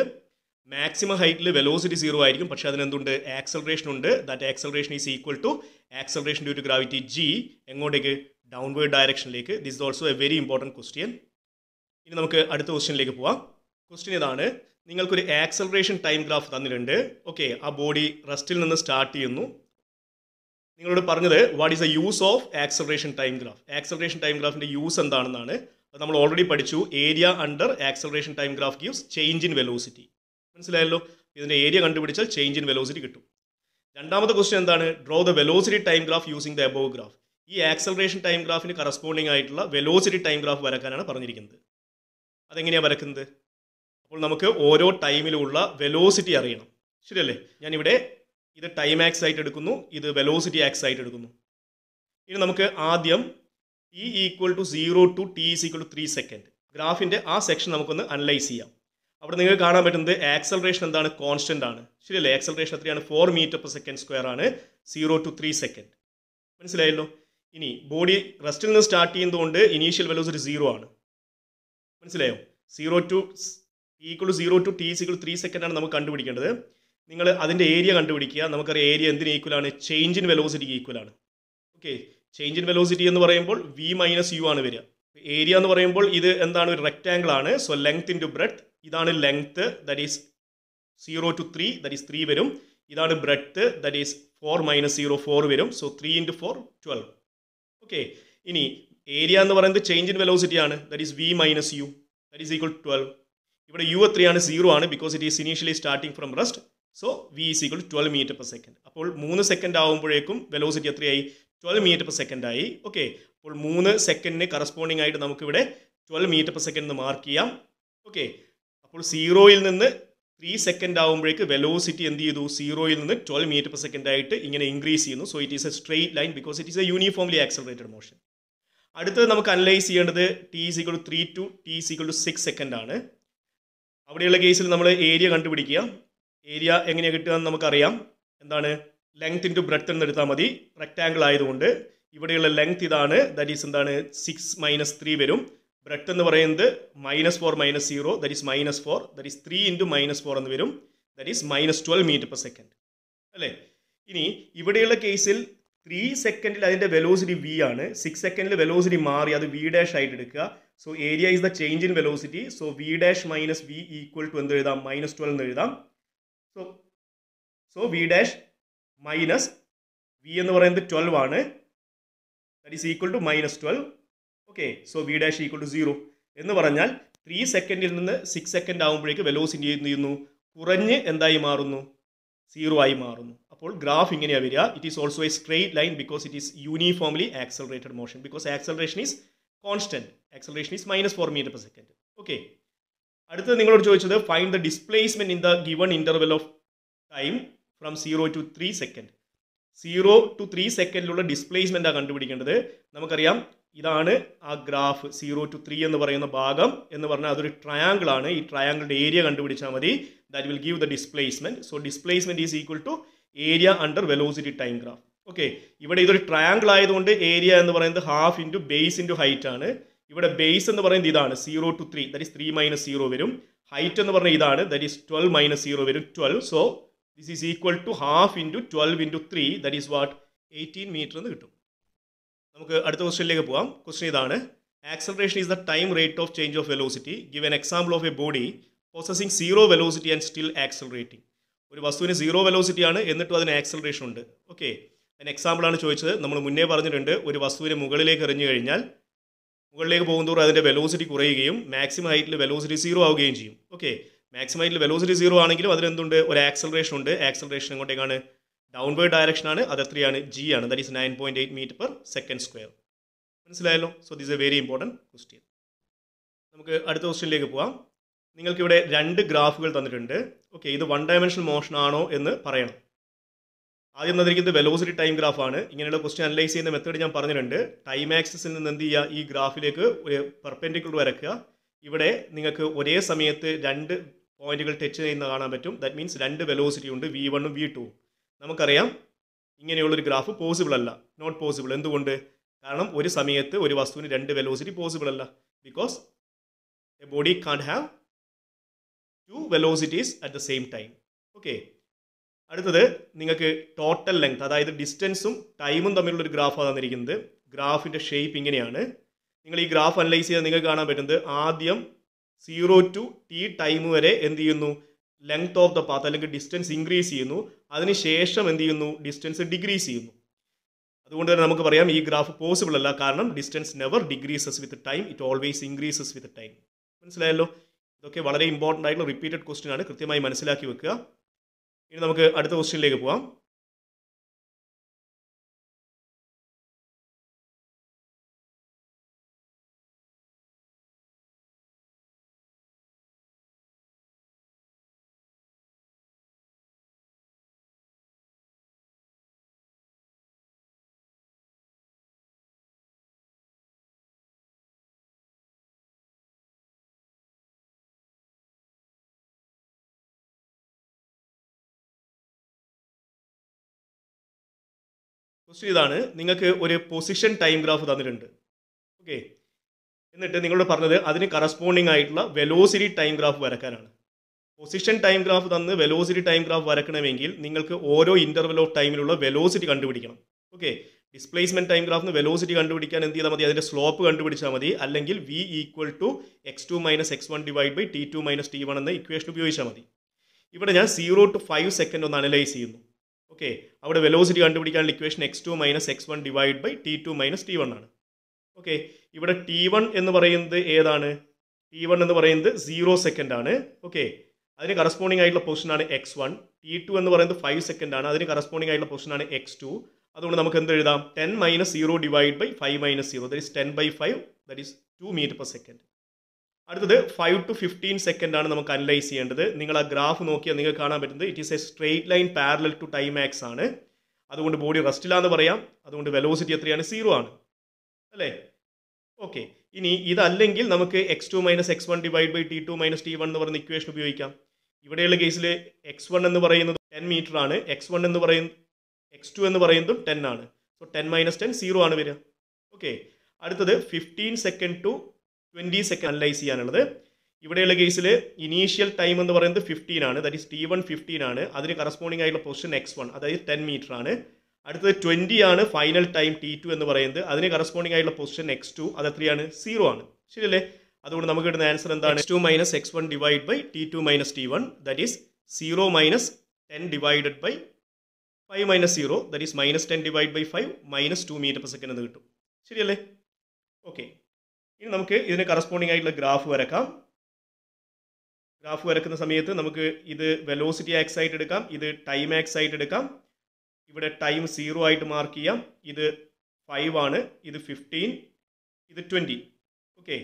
മാക്സിമം ഹൈറ്റിൽ വെലോസിറ്റി സീറോ ആയിരിക്കും പക്ഷേ അതിനെന്തുണ്ട് ആക്സലറേഷൻ ഉണ്ട് that acceleration is equal to acceleration due to gravity G എങ്ങോട്ടേക്ക് ഡൗൺവേർഡ് ഡയറക്ഷനിലേക്ക് this also a very important question ഇനി നമുക്ക് അടുത്ത ക്വസ്റ്റ്യനിലേക്ക് പോവാം ക്വസ്റ്റ്യൻ ഇതാണ് നിങ്ങൾക്കൊരു ആക്സലറേഷൻ ടൈം ഗ്രാഫ് തന്നിട്ടുണ്ട് ഓക്കെ ആ ബോഡി റെസ്റ്റിൽ നിന്ന് സ്റ്റാർട്ട് ചെയ്യുന്നു നിങ്ങളോട് പറഞ്ഞത് what is a use of acceleration time graph acceleration time ഗ്രാഫിൻ്റെ യൂസ് എന്താണെന്നാണ് അത് നമ്മൾ ഓൾറെഡി പഠിച്ചു area under acceleration time graph gives change in velocity മനസ്സിലായല്ലോ ഇതിൻ്റെ ഏരിയ കണ്ടുപിടിച്ചാൽ ചേഞ്ച് ഇൻ വെലോസിറ്റി കിട്ടും രണ്ടാമത്തെ ക്വസ്റ്റ്യൻ എന്താണ് draw the velocity time graph using the above graph ഈ ആക്സലറേഷൻ ടൈം ഗ്രാഫിന് കറസ്പോണ്ടിങ് ആയിട്ടുള്ള വെലോസിറ്റി ടൈം ഗ്രാഫ് വരക്കാനാണ് പറഞ്ഞിരിക്കുന്നത് അതെങ്ങനെയാണ് വരക്കുന്നത് അപ്പോൾ നമുക്ക് ഓരോ ടൈമിലുമുള്ള വെലോസിറ്റി അറിയണം ശരിയല്ലേ ഞാനിവിടെ ഇത് ടൈം ആക്സ് ആയിട്ട് എടുക്കുന്നു ഇത് വെലോസിറ്റി ആക്സ് ആയിട്ട് എടുക്കുന്നു ഇനി നമുക്ക് ആദ്യം E equal to zero to T is equal to three second ഗ്രാഫിൻ്റെ ആ സെക്ഷൻ നമുക്കൊന്ന് അനലൈസ് ചെയ്യാം അവിടെ നിങ്ങൾക്ക് കാണാൻ പറ്റുന്നത് ആക്സലറേഷൻ എന്താണ് കോൺസ്റ്റന്റ് ആണ് ശരിയല്ലേ ആക്സലറേഷൻ എത്രയാണ് four metre per second square ആണ് സീറോ ടു ത്രീ സെക്കൻഡ് മനസ്സിലായല്ലോ ഇനി ബോഡി റെസ്റ്റിൽ നിന്ന് സ്റ്റാർട്ട് ചെയ്യുന്നതുകൊണ്ട് ഇനീഷ്യൽ വെലോസിറ്റി സീറോ ആണ് മനസ്സിലായോ zero to equal zero to T equal three second ആണ് നമുക്ക് കണ്ടുപിടിക്കേണ്ടത് നിങ്ങൾ അതിൻ്റെ ഏരിയ കണ്ടുപിടിക്കുക നമുക്കറിയാം ഏരിയ എന്തിന് ഈക്വൽ ആണ് ചേഞ്ച് ഇൻ വെലോസിറ്റി ഈക്വൽ ആണ് ഓക്കെ ചേഞ്ച് ഇൻ വെലോസിറ്റി എന്ന് പറയുമ്പോൾ വി മൈനസ് യു ആണ് വരിക ഏരിയ എന്ന് പറയുമ്പോൾ ഇത് എന്താണ് ഒരു റെക്റ്റാംഗിൾ ആണ് so length into breadth ഇതാണ് length that is zero to three that is three വരും ഇതാണ് breadth that is four minus zero four വരും so three into four twelve okay ഇനി ഏരിയ എന്ന് പറയുന്നത് ചേഞ്ച് ഇൻ വെലോസിറ്റി ആണ് that is V minus U that is equal twelve ഇവിടെ യു എത്രയാണ് സീറോ ആണ് because it is initially starting from rest so V is equal twelve metre per second അപ്പോൾ മൂന്ന് സെക്കൻഡ് ആകുമ്പോഴേക്കും വെലോസിറ്റി എത്രയായി ട്വൽവ് മീറ്റർ പെർ സെക്കൻഡ് ആയി ഓക്കെ അപ്പോൾ മൂന്ന് സെക്കൻഡിന് കറസ്പോണ്ടിങ് ആയിട്ട് നമുക്കിവിടെ ട്വൽവ് മീറ്റർ പെർ സെക്കൻഡ് എന്ന് മാർക്ക് ചെയ്യാം ഓക്കെ അപ്പോൾ സീറോയിൽ നിന്ന് ത്രീ സെക്കൻഡ് ആകുമ്പോഴേക്ക് വെലോസിറ്റി എന്ത് ചെയ്തു സീറോയിൽ നിന്ന് ട്വൽവ് മീറ്റർ പെർ സെക്കൻഡ് ആയിട്ട് ഇങ്ങനെ ഇൻക്രീസ് ചെയ്യുന്നു so it is a straight line because it is a uniformly accelerated motion അടുത്തത് നമുക്ക് അനലൈസ് ചെയ്യേണ്ടത് T equal three to T equal to six second ആണ് അവിടെയുള്ള കേസിൽ നമ്മൾ ഏരിയ കണ്ടുപിടിക്കുക ഏരിയ എങ്ങനെയാണ് കിട്ടുക എന്ന് നമുക്കറിയാം എന്താണ് ലെങ്ത് ഇൻറ്റു ബ്രെത്ത് എന്ന് എടുത്താൽ മതി റെക്റ്റാങ്കിൾ ആയതുകൊണ്ട് ഇവിടെയുള്ള ലെങ്ത് ഇതാണ് ദാറ്റ് ഈസ് എന്താണ് സിക്സ് മൈനസ് ത്രീ വരും ബ്രെഡ്ത്ത് എന്ന് പറയുന്നത് minus four minus zero that is minus four that is three into minus four എന്ന് വരും that is minus twelve metre per second അല്ലേ ഇനി ഇവിടെയുള്ള കേസിൽ ത്രീ സെക്കൻഡിൽ അതിൻ്റെ വെലോസിറ്റി വി ആണ് സിക്സ് സെക്കൻഡിൽ വെലോസിറ്റി മാറി അത് വി ഡാഷ് ആയിട്ട് എടുക്കുക so area is the change in velocity so V dash minus V equal to എന്ത് എഴുതാം മൈനസ് ട്വൽവ് എന്ന് എഴുതാം so so V dash minus V എന്ന് പറയുന്നത് ട്വൽവ് ആണ് that is equal to minus twelve okay so V dash equal to zero എന്ന് പറഞ്ഞാൽ ത്രീ സെക്കൻഡിൽ നിന്ന് സിക്സ് സെക്കൻഡ് ആകുമ്പോഴേക്ക് വെലോസിറ്റി എന്ത് ചെയ്യുന്നു കുറഞ്ഞ് എന്തായി മാറുന്നു സീറോ ആയി മാറുന്നു അപ്പോൾ ഗ്രാഫ് ഇങ്ങനെയാണ് വരിക it is also a straight line because it is uniformly accelerated motion because acceleration is constant acceleration is minus four metre per second okay അടുത്തത് നിങ്ങളോട് ചോദിച്ചത് find the displacement in the given interval of time from zero to three second zero to three സെക്കൻഡിലുള്ള ഡിസ്പ്ലേസ്മെൻറ്റാണ് കണ്ടുപിടിക്കേണ്ടത് നമുക്കറിയാം ഇതാണ് ആ ഗ്രാഫ് സീറോ ടു ത്രീ എന്ന് പറയുന്ന ഭാഗം എന്ന് പറഞ്ഞാൽ അതൊരു ട്രയാങ്കിൾ ആണ് ഈ ട്രയാങ്കിളുടെ ഏരിയ കണ്ടുപിടിച്ചാൽ മതി that will give the displacement so displacement is equal to area under velocity time graph okay ഇവിടെ ഇതൊരു ട്രയാങ്കിൾ ആയതുകൊണ്ട് ഏരിയ എന്ന് പറയുന്നത് half into base into height ആണ് ഇവിടെ ബേസ് എന്ന് പറയുന്നത് ഇതാണ് zero to three that is three minus zero വരും ഹൈറ്റ് എന്ന് പറഞ്ഞാൽ ഇതാണ് that is twelve minus zero വരും twelve so this is equal to half into twelve into three that is what eighteen metre എന്ന് കിട്ടും നമുക്ക് അടുത്ത ക്വസ്റ്റ്യനിലേക്ക് പോകാം ക്വസ്റ്റ്യൻ ഇതാണ് acceleration is the time rate of change of velocity give an example of a body possessing zero velocity and still accelerating ഒരു വസ്തുവിന് സീറോ വെലോസിറ്റി ആണ് എന്നിട്ടും അതിന് ആക്സലറേഷൻ ഉണ്ട് ഓക്കെ അതിന് എക്സാമ്പിളാണ് ചോദിച്ചത് നമ്മൾ മുന്നേ പറഞ്ഞിട്ടുണ്ട് ഒരു വസ്തുവിന് മുകളിലേക്ക് എറിഞ്ഞു കഴിഞ്ഞാൽ മുകളിലേക്ക് തോറും അതിൻ്റെ വെലോസിറ്റി കുറയുകയും മാക്സിമം ഹൈറ്റിൽ വെലോസിറ്റി സീറോ ആവുകയും ചെയ്യും ഓക്കെ മാക്സിമം ഹൈറ്റിൽ വെലോസിറ്റി സീറോ ആണെങ്കിലും അതിനെന്തുണ്ട് ഒരു ആക്സലറേഷൻ ഉണ്ട് ആക്സലറേഷൻ എങ്ങോട്ടേക്കാണ് ഡൗൺവേർഡ് ഡയറക്ഷനാണ് അത് എത്രയാണ് ആണ് ജി ആണ് that is nine point eight metre per second square മനസ്സിലായല്ലോ so this a very important question നമുക്ക് അടുത്ത ക്വസ്റ്റ്യനിലേക്ക് പോവാം നിങ്ങൾക്കിവിടെ രണ്ട് ഗ്രാഫുകൾ തന്നിട്ടുണ്ട് ഓക്കെ ഇത് വൺ ഡയമെൻഷൻ മോഷൻ ആണോ എന്ന് പറയണം ആദ്യം തന്നിരിക്കുന്നത് വെലോസിറ്റി ടൈം ഗ്രാഫാണ് ഇങ്ങനെയുള്ള ക്വസ്റ്റ്യൻ അനലൈസ് ചെയ്യുന്ന മെത്തേഡ് ഞാൻ പറഞ്ഞിട്ടുണ്ട് ടൈം ആക്സിസിൽ നിന്ന് എന്ത് ചെയ്യുക ഈ ഗ്രാഫിലേക്ക് ഒരു പെർപെൻഡിക്കുലർ വരക്കുക ഇവിടെ നിങ്ങൾക്ക് ഒരേ സമയത്ത് രണ്ട് പോയിന്റുകൾ ടച്ച് ചെയ്യുന്ന കാണാൻ പറ്റും ദാറ്റ് മീൻസ് രണ്ട് വെലോസിറ്റി ഉണ്ട് വി വണ്ണും വി ടു നമുക്കറിയാം ഇങ്ങനെയുള്ളൊരു ഗ്രാഫ് പോസിബിൾ അല്ല നോട്ട് പോസിബിൾ എന്തുകൊണ്ട് കാരണം ഒരു സമയത്ത് ഒരു വസ്തുവിന് രണ്ട് വെലോസിറ്റി പോസിബിൾ അല്ല because a body can have two velocities at the same time okay അടുത്തത് നിങ്ങൾക്ക് ടോട്ടൽ ലെങ്ത് അതായത് ഡിസ്റ്റൻസും ടൈമും തമ്മിലുള്ളൊരു ഗ്രാഫാണ് തന്നിരിക്കുന്നത് ഗ്രാഫിൻ്റെ ഷേപ്പ് ഇങ്ങനെയാണ് നിങ്ങൾ ഈ ഗ്രാഫ് അനലൈസ് ചെയ്താൽ നിങ്ങൾക്ക് കാണാൻ പറ്റുന്നത് ആദ്യം സീറോ ടു ടി ടൈം വരെ എന്ത് ചെയ്യുന്നു ലെങ്ത് ഓഫ് ദ പാത്ത് അല്ലെങ്കിൽ ഡിസ്റ്റൻസ് ഇൻക്രീസ് ചെയ്യുന്നു അതിനുശേഷം എന്ത് ചെയ്യുന്നു ഡിസ്റ്റൻസ് ഡിഗ്രീസ് ചെയ്യുന്നു അതുകൊണ്ട് തന്നെ നമുക്ക് പറയാം ഈ ഗ്രാഫ് പോസിബിൾ അല്ല കാരണം distance never decreases with time it always increases with time മനസ്സിലായല്ലോ ഇതൊക്കെ വളരെ ഇമ്പോർട്ടൻ്റ് ആയിട്ടുള്ള റിപ്പീറ്റഡ് ക്വസ്റ്റ്യൻ ആണ് കൃത്യമായി മനസ്സിലാക്കി വെക്കുക ഇനി നമുക്ക് അടുത്ത ക്വസ്റ്റ്യനിലേക്ക് പോകാം ക്വസ്റ്റ്യൻ ഇതാണ് നിങ്ങൾക്ക് ഒരു പൊസിഷൻ ടൈം ഗ്രാഫ് തന്നിട്ടുണ്ട് ഓക്കെ എന്നിട്ട് നിങ്ങളോട് പറഞ്ഞത് അതിന് കറസ്പോണ്ടിങ് ആയിട്ടുള്ള വെലോസിറ്റി ടൈം ഗ്രാഫ് വരക്കാനാണ് പൊസിഷൻ ടൈം ഗ്രാഫ് തന്ന് വെലോസിറ്റി ടൈം ഗ്രാഫ് വരക്കണമെങ്കിൽ നിങ്ങൾക്ക് ഓരോ ഇൻ്റർവൽ ഓഫ് ടൈമിലുള്ള വെലോസിറ്റി കണ്ടുപിടിക്കണം ഓക്കെ ഡിസ്പ്ലേസ്മെന്റ് ടൈം ഗ്രാഫിന് വെലോസിറ്റി കണ്ടുപിടിക്കാൻ എന്ത് ചെയ്താൽ മതി അതിന്റെ സ്ലോപ്പ് കണ്ടുപിടിച്ചാൽ മതി അല്ലെങ്കിൽ v equal to x two minus x one divide by t two minus t one എന്ന ഇക്വേഷൻ ഉപയോഗിച്ചാൽ മതി ഇവിടെ ഞാൻ സീറോ ടു ഫൈവ് സെക്കൻഡ് ഒന്ന് അനലൈസ് ചെയ്യുന്നു ഓക്കെ അവിടെ വെലോസിറ്റി കണ്ടുപിടിക്കാനുള്ള equation x two minus x one divide by t two minus t one ആണ് ഓക്കെ ഇവിടെ ടി വൺ എന്ന് പറയുന്നത് ഏതാണ് ടി വൺ എന്ന് പറയുന്നത് സീറോ സെക്കൻഡ് ആണ് ഓക്കെ അതിന് കറസ്പോണ്ടിങ് ആയിട്ടുള്ള പൊസിഷനാണ് എക്സ് വൺ ടി ടു എന്ന് പറയുന്നത് ഫൈവ് സെക്കൻഡ് ആണ് അതിന് കറസ്പോണ്ടിങ് ആയിട്ടുള്ള പൊസിഷനാണ് എക്സ് ടു അതുകൊണ്ട് നമുക്ക് എന്ത് എഴുതാം ten minus zero divide by five minus zero that is ten by five that is two metre per second അടുത്തത് ഫൈവ് ടു ഫിഫ്റ്റീൻ സെക്കൻഡ് ആണ് നമുക്ക് അനലൈസ് ചെയ്യേണ്ടത് നിങ്ങൾ ആ ഗ്രാഫ് നോക്കിയാൽ നിങ്ങൾക്ക് കാണാൻ പറ്റുന്നത് it is a straight line parallel to time axis ആണ് അതുകൊണ്ട് ബോഡി റെസ്റ്റിലാന്ന് പറയാം അതുകൊണ്ട് വെലോസിറ്റി എത്രയാണ് സീറോ ആണ് അല്ലേ ഓക്കെ ഇനി ഇതല്ലെങ്കിൽ നമുക്ക് x two minus x one divide by t two minus t one എന്ന് പറയുന്ന ഇക്വേഷൻ ഉപയോഗിക്കാം ഇവിടെയുള്ള കേസിൽ എക്സ് വൺ എന്ന് പറയുന്നത് ടെൻ മീറ്റർ ആണ് എക്സ് വൺ എന്ന് പറയുന്നത് എക്സ് ടു എന്ന് പറയുന്നതും ടെൻ ആണ് so ten minus ten zero ആണ് വരിക ഓക്കെ അടുത്തത് fifteen second to twenty second analyse ചെയ്യാനുള്ളത് ഇവിടെയുള്ള കേസിൽ ഇനീഷ്യൽ ടൈം എന്ന് പറയുന്നത് ഫിഫ്റ്റീൻ ആണ് that is t one fifteen ആണ് അതിന് കറസ്പോണ്ടിങ് ആയിട്ടുള്ള പൊസിഷൻ എക്സ് വൺ അതായത് ടെൻ മീറ്റർ ആണ് അടുത്തത് ട്വൻറ്റി ആണ് ഫൈനൽ ടൈം ടി ടു എന്ന് പറയുന്നത് അതിന് കറസ്പോണ്ടിങ് ആയിട്ടുള്ള പൊസിഷൻ എക്സ് ടു അത് എത്രയാണ് സീറോ ആണ് ശരിയല്ലേ അതുകൊണ്ട് നമുക്ക് കിട്ടുന്ന ആൻസർ എന്താണ് two minus x one divide by t two minus t one that is zero minus ten divided by five minus zero that is minus ten divide by five minus two metre per second എന്ന് കിട്ടും ശരിയല്ലേ ഓക്കെ ഇനി നമുക്ക് ഇതിന് കറസ്പോണ്ടിങ് ആയിട്ടുള്ള ഗ്രാഫ് വരക്കാം ഗ്രാഫ് വരക്കുന്ന സമയത്ത് നമുക്ക് ഇത് വെലോസിറ്റി ആക്സ് ആയിട്ട് എടുക്കാം ഇത് ടൈം ആക്സ് ആയിട്ട് എടുക്കാം ഇവിടെ ടൈം സീറോ ആയിട്ട് മാർക്ക് ചെയ്യാം ഇത് ഫൈവ് ആണ് ഇത് ഫിഫ്റ്റീൻ ഇത് ട്വൻറ്റി ഓക്കെ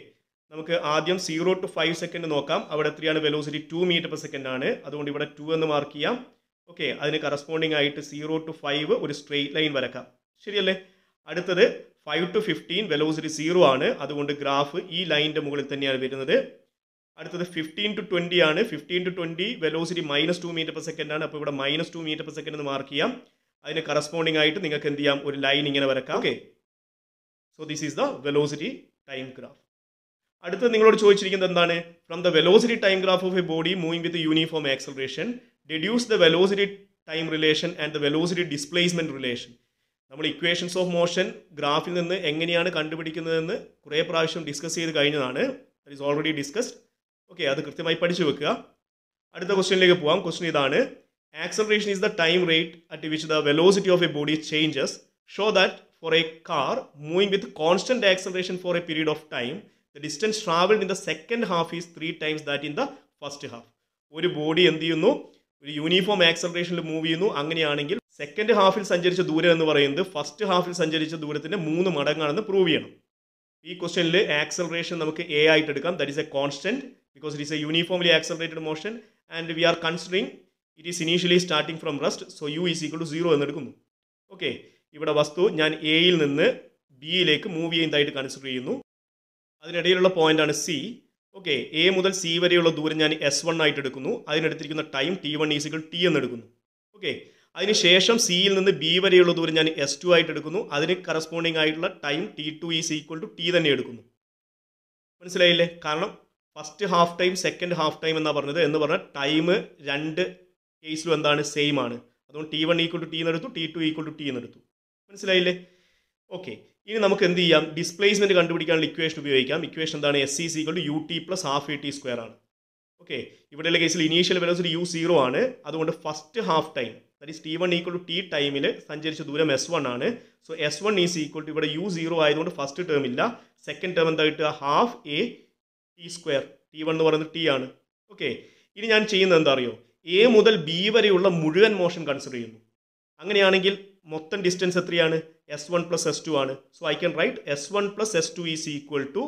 നമുക്ക് ആദ്യം സീറോ ടു ഫൈവ് സെക്കൻഡ് നോക്കാം അവിടെ എത്രയാണ് velocity two metre per second ആണ് അതുകൊണ്ട് ഇവിടെ ടു എന്ന് മാർക്ക് ചെയ്യാം ഓക്കെ അതിന് കറസ്പോണ്ടിങ് ആയിട്ട് സീറോ ടു ഫൈവ് ഒരു സ്ട്രെയിറ്റ് ലൈൻ വരക്കാം ശരിയല്ലേ അടുത്തത് five to fifteen velocity zero ആണ് അതുകൊണ്ട് ഗ്രാഫ് ഈ ലൈനിൻ്റെ മുകളിൽ തന്നെയാണ് വരുന്നത് അടുത്തത് ഫിഫ്റ്റീൻ ടു ട്വൻറ്റി ആണ് fifteen to twenty velocity minus two metre per second ആണ് അപ്പോൾ ഇവിടെ minus two metre per second എന്ന് മാർക്ക് ചെയ്യാം അതിന് കറസ്പോണ്ടിങ് ആയിട്ട് നിങ്ങൾക്ക് എന്ത് ചെയ്യാം ഒരു ലൈൻ ഇങ്ങനെ വരക്കാം okay so this is the velocity time graph അടുത്തത് നിങ്ങളോട് ചോദിച്ചിരിക്കുന്നത് എന്താണ് from the velocity time graph of a body moving with uniform acceleration deduce the velocity time relation and the velocity displacement relation നമ്മൾ ഇക്വേഷൻസ് ഓഫ് മോഷൻ ഗ്രാഫിൽ നിന്ന് എങ്ങനെയാണ് കണ്ടുപിടിക്കുന്നതെന്ന് കുറേ പ്രാവശ്യം ഡിസ്കസ് ചെയ്ത് കഴിഞ്ഞതാണ് that is already discussed okay അത് കൃത്യമായി പഠിച്ചു വെക്കുക അടുത്ത ക്വസ്റ്റ്യനിലേക്ക് പോവാം ക്വസ്റ്റ്യൻ ഇതാണ് acceleration is the time rate at which the velocity of a body changes show that for a car moving with constant acceleration for a period of time the distance travelled in the second half is three times that in the first half ഒരു ബോഡി എന്ത് ചെയ്യുന്നു ഒരു യൂണിഫോം ആക്സലറേഷനിൽ മൂവ് ചെയ്യുന്നു അങ്ങനെയാണെങ്കിൽ സെക്കൻഡ് ഹാഫിൽ സഞ്ചരിച്ച ദൂരം എന്ന് പറയുന്നത് ഫസ്റ്റ് ഹാഫിൽ സഞ്ചരിച്ച ദൂരത്തിൻ്റെ മൂന്ന് മടങ്ങാണെന്ന് പ്രൂവ് ചെയ്യണം ഈ ക്വസ്റ്റ്യനിൽ ആക്സലറേഷൻ നമുക്ക് എ ആയിട്ട് എടുക്കാം that is a constant because it is a uniformly accelerated motion and we are considering it is initially starting from rest so u is equal to zero എന്നെടുക്കുന്നു ഓക്കെ ഇവിടെ വസ്തു ഞാൻ എയിൽ നിന്ന് ബിയിലേക്ക് മൂവ് ചെയ്യുന്നതായിട്ട് കൺസിഡർ ചെയ്യുന്നു അതിനിടയിലുള്ള പോയിന്റാണ് സി ഓക്കെ എ മുതൽ സി വരെയുള്ള ദൂരം ഞാൻ എസ് വൺ ആയിട്ട് എടുക്കുന്നു അതിനെടുത്തിരിക്കുന്ന time t one is equal t എന്ന് എടുക്കുന്നു ഓക്കെ അതിനുശേഷം സിയിൽ നിന്ന് ബി വരെയുള്ള ദൂരം ഞാൻ എസ് ടു ആയിട്ട് എടുക്കുന്നു അതിന് കറസ്പോണ്ടിങ് ആയിട്ടുള്ള time t two is equal to t തന്നെ എടുക്കുന്നു മനസ്സിലായില്ലേ കാരണം first half time second half time എന്നാണ് പറഞ്ഞത് എന്ന് പറഞ്ഞാൽ ടൈം രണ്ട് കേസിലും എന്താണ് സെയിം ആണ് അതുകൊണ്ട് t one equal to t എന്നെടുത്തു t two equal to t എന്നെടുത്തു മനസ്സിലായില്ലേ ഓക്കെ ഇനി നമുക്ക് എന്ത് ചെയ്യാം ഡിസ്പ്ലേസ്മെൻറ്റ് കണ്ടുപിടിക്കാനുള്ള ഇക്വേഷൻ ഉപയോഗിക്കാം ഇക്വേഷൻ എന്താണ് s is equal to U T plus half a t square ആണ് ഓക്കെ ഇവിടെയുള്ള കേസിൽ ഇനീഷ്യൽ വെലോസിറ്റി യു സീറോ ആണ് അതുകൊണ്ട് first half time that is t one equal to t ടൈമിൽ സഞ്ചരിച്ച ദൂരം എസ് വൺ ആണ് so s one is equal to ഇവിടെ യു സീറോ ആയതുകൊണ്ട് ഫസ്റ്റ് ടേം ഇല്ല സെക്കൻഡ് ടേം എന്താ കിട്ടുക half A T square t one എന്ന് പറയുന്നത് ടി ആണ് ഓക്കെ ഇനി ഞാൻ ചെയ്യുന്നത് എന്താ അറിയോ എ മുതൽ ബി വരെയുള്ള മുഴുവൻ മോഷൻ കൺസിഡർ ചെയ്യുന്നു അങ്ങനെയാണെങ്കിൽ മൊത്തം ഡിസ്റ്റൻസ് എത്രയാണ് s one plus s two ആണ് so I can write s one plus s two is equal to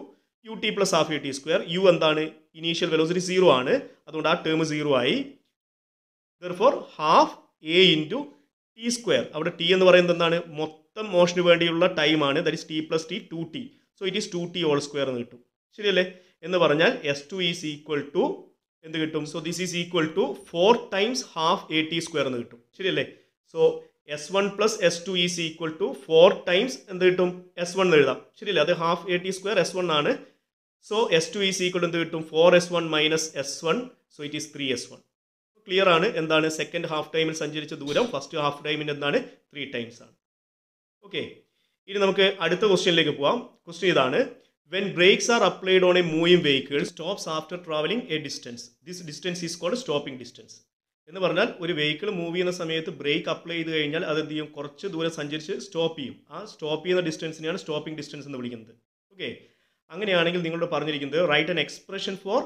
U T plus half A T square u എന്താണ് ഇനീഷ്യൽ വെലോസിറ്റി സീറോ ആണ് അതുകൊണ്ട് ആ ടേം സീറോ ആയി therefore half a into t square അവിടെ ടി എന്ന് പറയുന്നത് എന്താണ് മൊത്തം മോഷന് വേണ്ടിയുള്ള ടൈമാണ് that is t plus t two t so it is two t all square എന്ന് കിട്ടും ശരിയല്ലേ എന്ന് പറഞ്ഞാൽ s two is equal to എന്ത് കിട്ടും so this is equal to four times half A T square എന്ന് കിട്ടും ശരിയല്ലേ so s one plus s two is equal to four times എന്ത് കിട്ടും എസ് വൺ എന്ന് എഴുതാം ശരിയല്ലേ അത് half A T square s one ആണ് so s two is equal എന്ത് കിട്ടും four s one minus s one so it is three S one clear ആണ് എന്താണ് സെക്കൻഡ് ഹാഫ് ടൈമിൽ സഞ്ചരിച്ച ദൂരം ഫസ്റ്റ് ഹാഫ് ടൈമിൻ്റെ എന്താണ് ത്രീ ടൈംസ് ആണ് ഓക്കെ ഇനി നമുക്ക് അടുത്ത ക്വസ്റ്റ്യനിലേക്ക് പോവാം ക്വസ്റ്റ്യൻ ഇതാണ് when brakes are applied on a moving vehicle stops after travelling a distance this distance is called stopping distance എന്ന് പറഞ്ഞാൽ ഒരു വെഹിക്കിൾ മൂവ് ചെയ്യുന്ന സമയത്ത് ബ്രേക്ക് അപ്ലൈ ചെയ്ത് കഴിഞ്ഞാൽ അത് എന്ത് ചെയ്യും കുറച്ച് ദൂരം സഞ്ചരിച്ച് സ്റ്റോപ്പ് ചെയ്യും ആ സ്റ്റോപ്പ് ചെയ്യുന്ന ഡിസ്റ്റൻസിനെയാണ് സ്റ്റോപ്പിംഗ് ഡിസ്റ്റൻസ് എന്ന് വിളിക്കുന്നത് ഓക്കെ അങ്ങനെയാണെങ്കിൽ നിങ്ങളോട് പറഞ്ഞിരിക്കുന്നത് write an expression for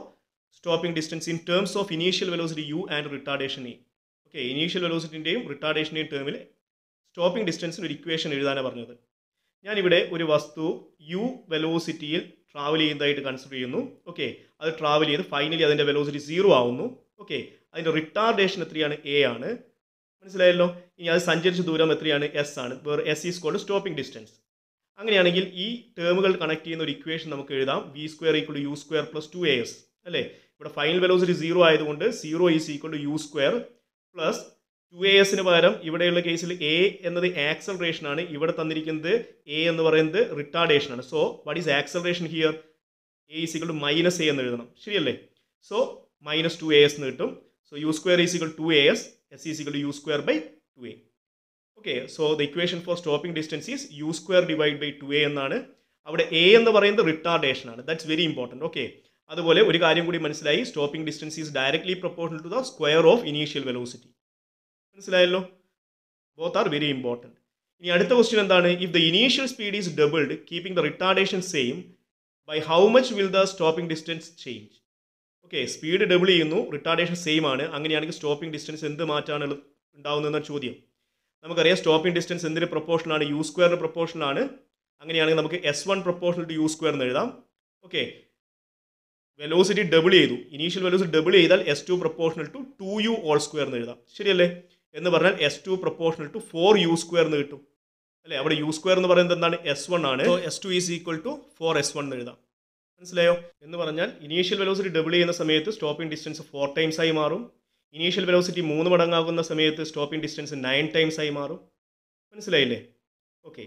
stopping distance in terms of initial velocity u and retardation a okay initial വെലോസിറ്റിൻ്റെയും റിട്ടാർഡേഷൻ്റെയും ടേമിൽ സ്റ്റോപ്പിംഗ് ഡിസ്റ്റൻസിന് ഒരു ഇക്വേഷൻ എഴുതാനാണ് പറഞ്ഞത് ഞാനിവിടെ ഒരു വസ്തു യു വെലോസിറ്റിയിൽ ട്രാവൽ ചെയ്യുന്നതായിട്ട് കൺസിഡർ ചെയ്യുന്നു ഓക്കെ അത് ട്രാവൽ ചെയ്ത് ഫൈനലി അതിൻ്റെ വെലോസിറ്റി സീറോ ആവുന്നു ഓക്കെ അതിൻ്റെ റിട്ടാർഡേഷൻ എത്രയാണ് എ ആണ് മനസ്സിലായല്ലോ ഇനി അത് സഞ്ചരിച്ച ദൂരം എത്രയാണ് എസ് ആണ് വേറെ s is called stopping distance അങ്ങനെയാണെങ്കിൽ ഈ ടേമുകൾ കണക്ട് ചെയ്യുന്ന ഒരു ഇക്വേഷൻ നമുക്ക് എഴുതാം v square equal u square plus two a s അല്ലേ ഇവിടെ ഫൈനൽ വെലോസിറ്റി സീറോ ആയതുകൊണ്ട് zero is equal to u square plus two a എസിന് പകരം ഇവിടെയുള്ള കേസിൽ എ എന്നത് ആക്സലറേഷൻ ആണ് ഇവിടെ തന്നിരിക്കുന്നത് എ എന്ന് പറയുന്നത് റിട്ടാർഡേഷൻ ആണ് so what is acceleration here a is equal to minus a എന്ന് എഴുതണം ശരിയല്ലേ so minus two a s എന്ന് കിട്ടും so u square is equal to a s s is equal to u square by two a okay so the equation for stopping distance is u square divide by two a എന്നാണ് അവിടെ എ എന്ന് പറയുന്നത് റിട്ടാർഡേഷൻ ആണ് ദാറ്റ്സ് വെരി ഇമ്പോർട്ടൻറ്റ് ഓക്കെ അതുപോലെ ഒരു കാര്യം കൂടി മനസ്സിലായി stopping distance is directly proportional to the square of initial velocity മനസ്സിലായല്ലോ ബോത്ത് ആർ വെരി ഇമ്പോർട്ടൻറ്റ് ഇനി അടുത്ത ക്വസ്റ്റ്യൻ എന്താണ് if the initial speed is doubled keeping the retardation same by how much will the stopping distance change okay speed double ചെയ്യുന്നു റിട്ടാർഡേഷൻ സെയിം ആണ് അങ്ങനെയാണെങ്കിൽ സ്റ്റോപ്പിംഗ് ഡിസ്റ്റൻസ് എന്ത് മാറ്റാണ് ഉണ്ടാകുന്നതെന്ന ചോദ്യം നമുക്കറിയാം സ്റ്റോപ്പിംഗ് ഡിസ്റ്റൻസ് എന്തിന് പ്രൊപ്പോർഷനാണ് യു സ്ക്വയറിന് പ്രൊപ്പോർഷനാണ് അങ്ങനെയാണെങ്കിൽ നമുക്ക് s one proportional to u square എന്ന് എഴുതാം ഓക്കെ വെലോസിറ്റി ഡബിൾ ചെയ്തു ഇനീഷ്യൽ വെലോസിറ്റി ഡബിൾ ചെയ്താൽ s two proportional to two u all square എന്ന് എഴുതാം ശരിയല്ലേ എന്ന് പറഞ്ഞാൽ s two proportional to four u square എന്ന് കിട്ടും അല്ലേ അവിടെ യു സ്ക്വയർ എന്ന് പറയുന്നത് എന്താണ് എസ് വൺ ആണ് s two is equal to four s one എന്ന് എഴുതാം മനസ്സിലായോ എന്ന് പറഞ്ഞാൽ ഇനീഷ്യൽ വെലോസിറ്റി ഡബിൾ ചെയ്യുന്ന സമയത്ത് സ്റ്റോപ്പിംഗ് ഡിസ്റ്റൻസ് ഫോർ ടൈംസ് ആയി മാറും ഇനീഷ്യൽ വെലോസിറ്റി മൂന്ന് മടങ്ങാകുന്ന സമയത്ത് സ്റ്റോപ്പിംഗ് ഡിസ്റ്റൻസ് നയൻ ടൈംസ് ആയി മാറും മനസ്സിലായില്ലേ ഓക്കെ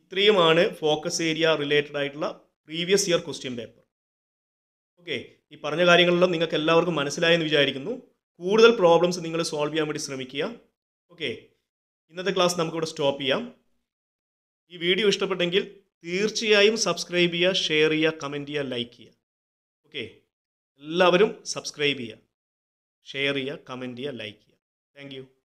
ഇത്രയുമാണ് ഫോക്കസ് ഏരിയ റിലേറ്റഡ് ആയിട്ടുള്ള previous year question paper okay ഈ പറഞ്ഞ കാര്യങ്ങളെല്ലാം നിങ്ങൾക്ക് എല്ലാവർക്കും മനസ്സിലായെന്ന് വിചാരിക്കുന്നു കൂടുതൽ പ്രോബ്ലംസ് നിങ്ങൾ സോൾവ് ചെയ്യാൻ വേണ്ടി ശ്രമിക്കുക ഓക്കെ ഇന്നത്തെ ക്ലാസ് നമുക്കിവിടെ സ്റ്റോപ്പ് ചെയ്യാം ഈ വീഡിയോ ഇഷ്ടപ്പെട്ടെങ്കിൽ തീർച്ചയായും സബ്സ്ക്രൈബ് ചെയ്യുക ഷെയർ ചെയ്യുക കമൻറ്റ് ചെയ്യുക ലൈക്ക് ചെയ്യുക ഓക്കെ എല്ലാവരും സബ്സ്ക്രൈബ് ചെയ്യുക ഷെയർ ചെയ്യുക കമൻറ്റ് ചെയ്യുക ലൈക്ക് ചെയ്യുക താങ്ക്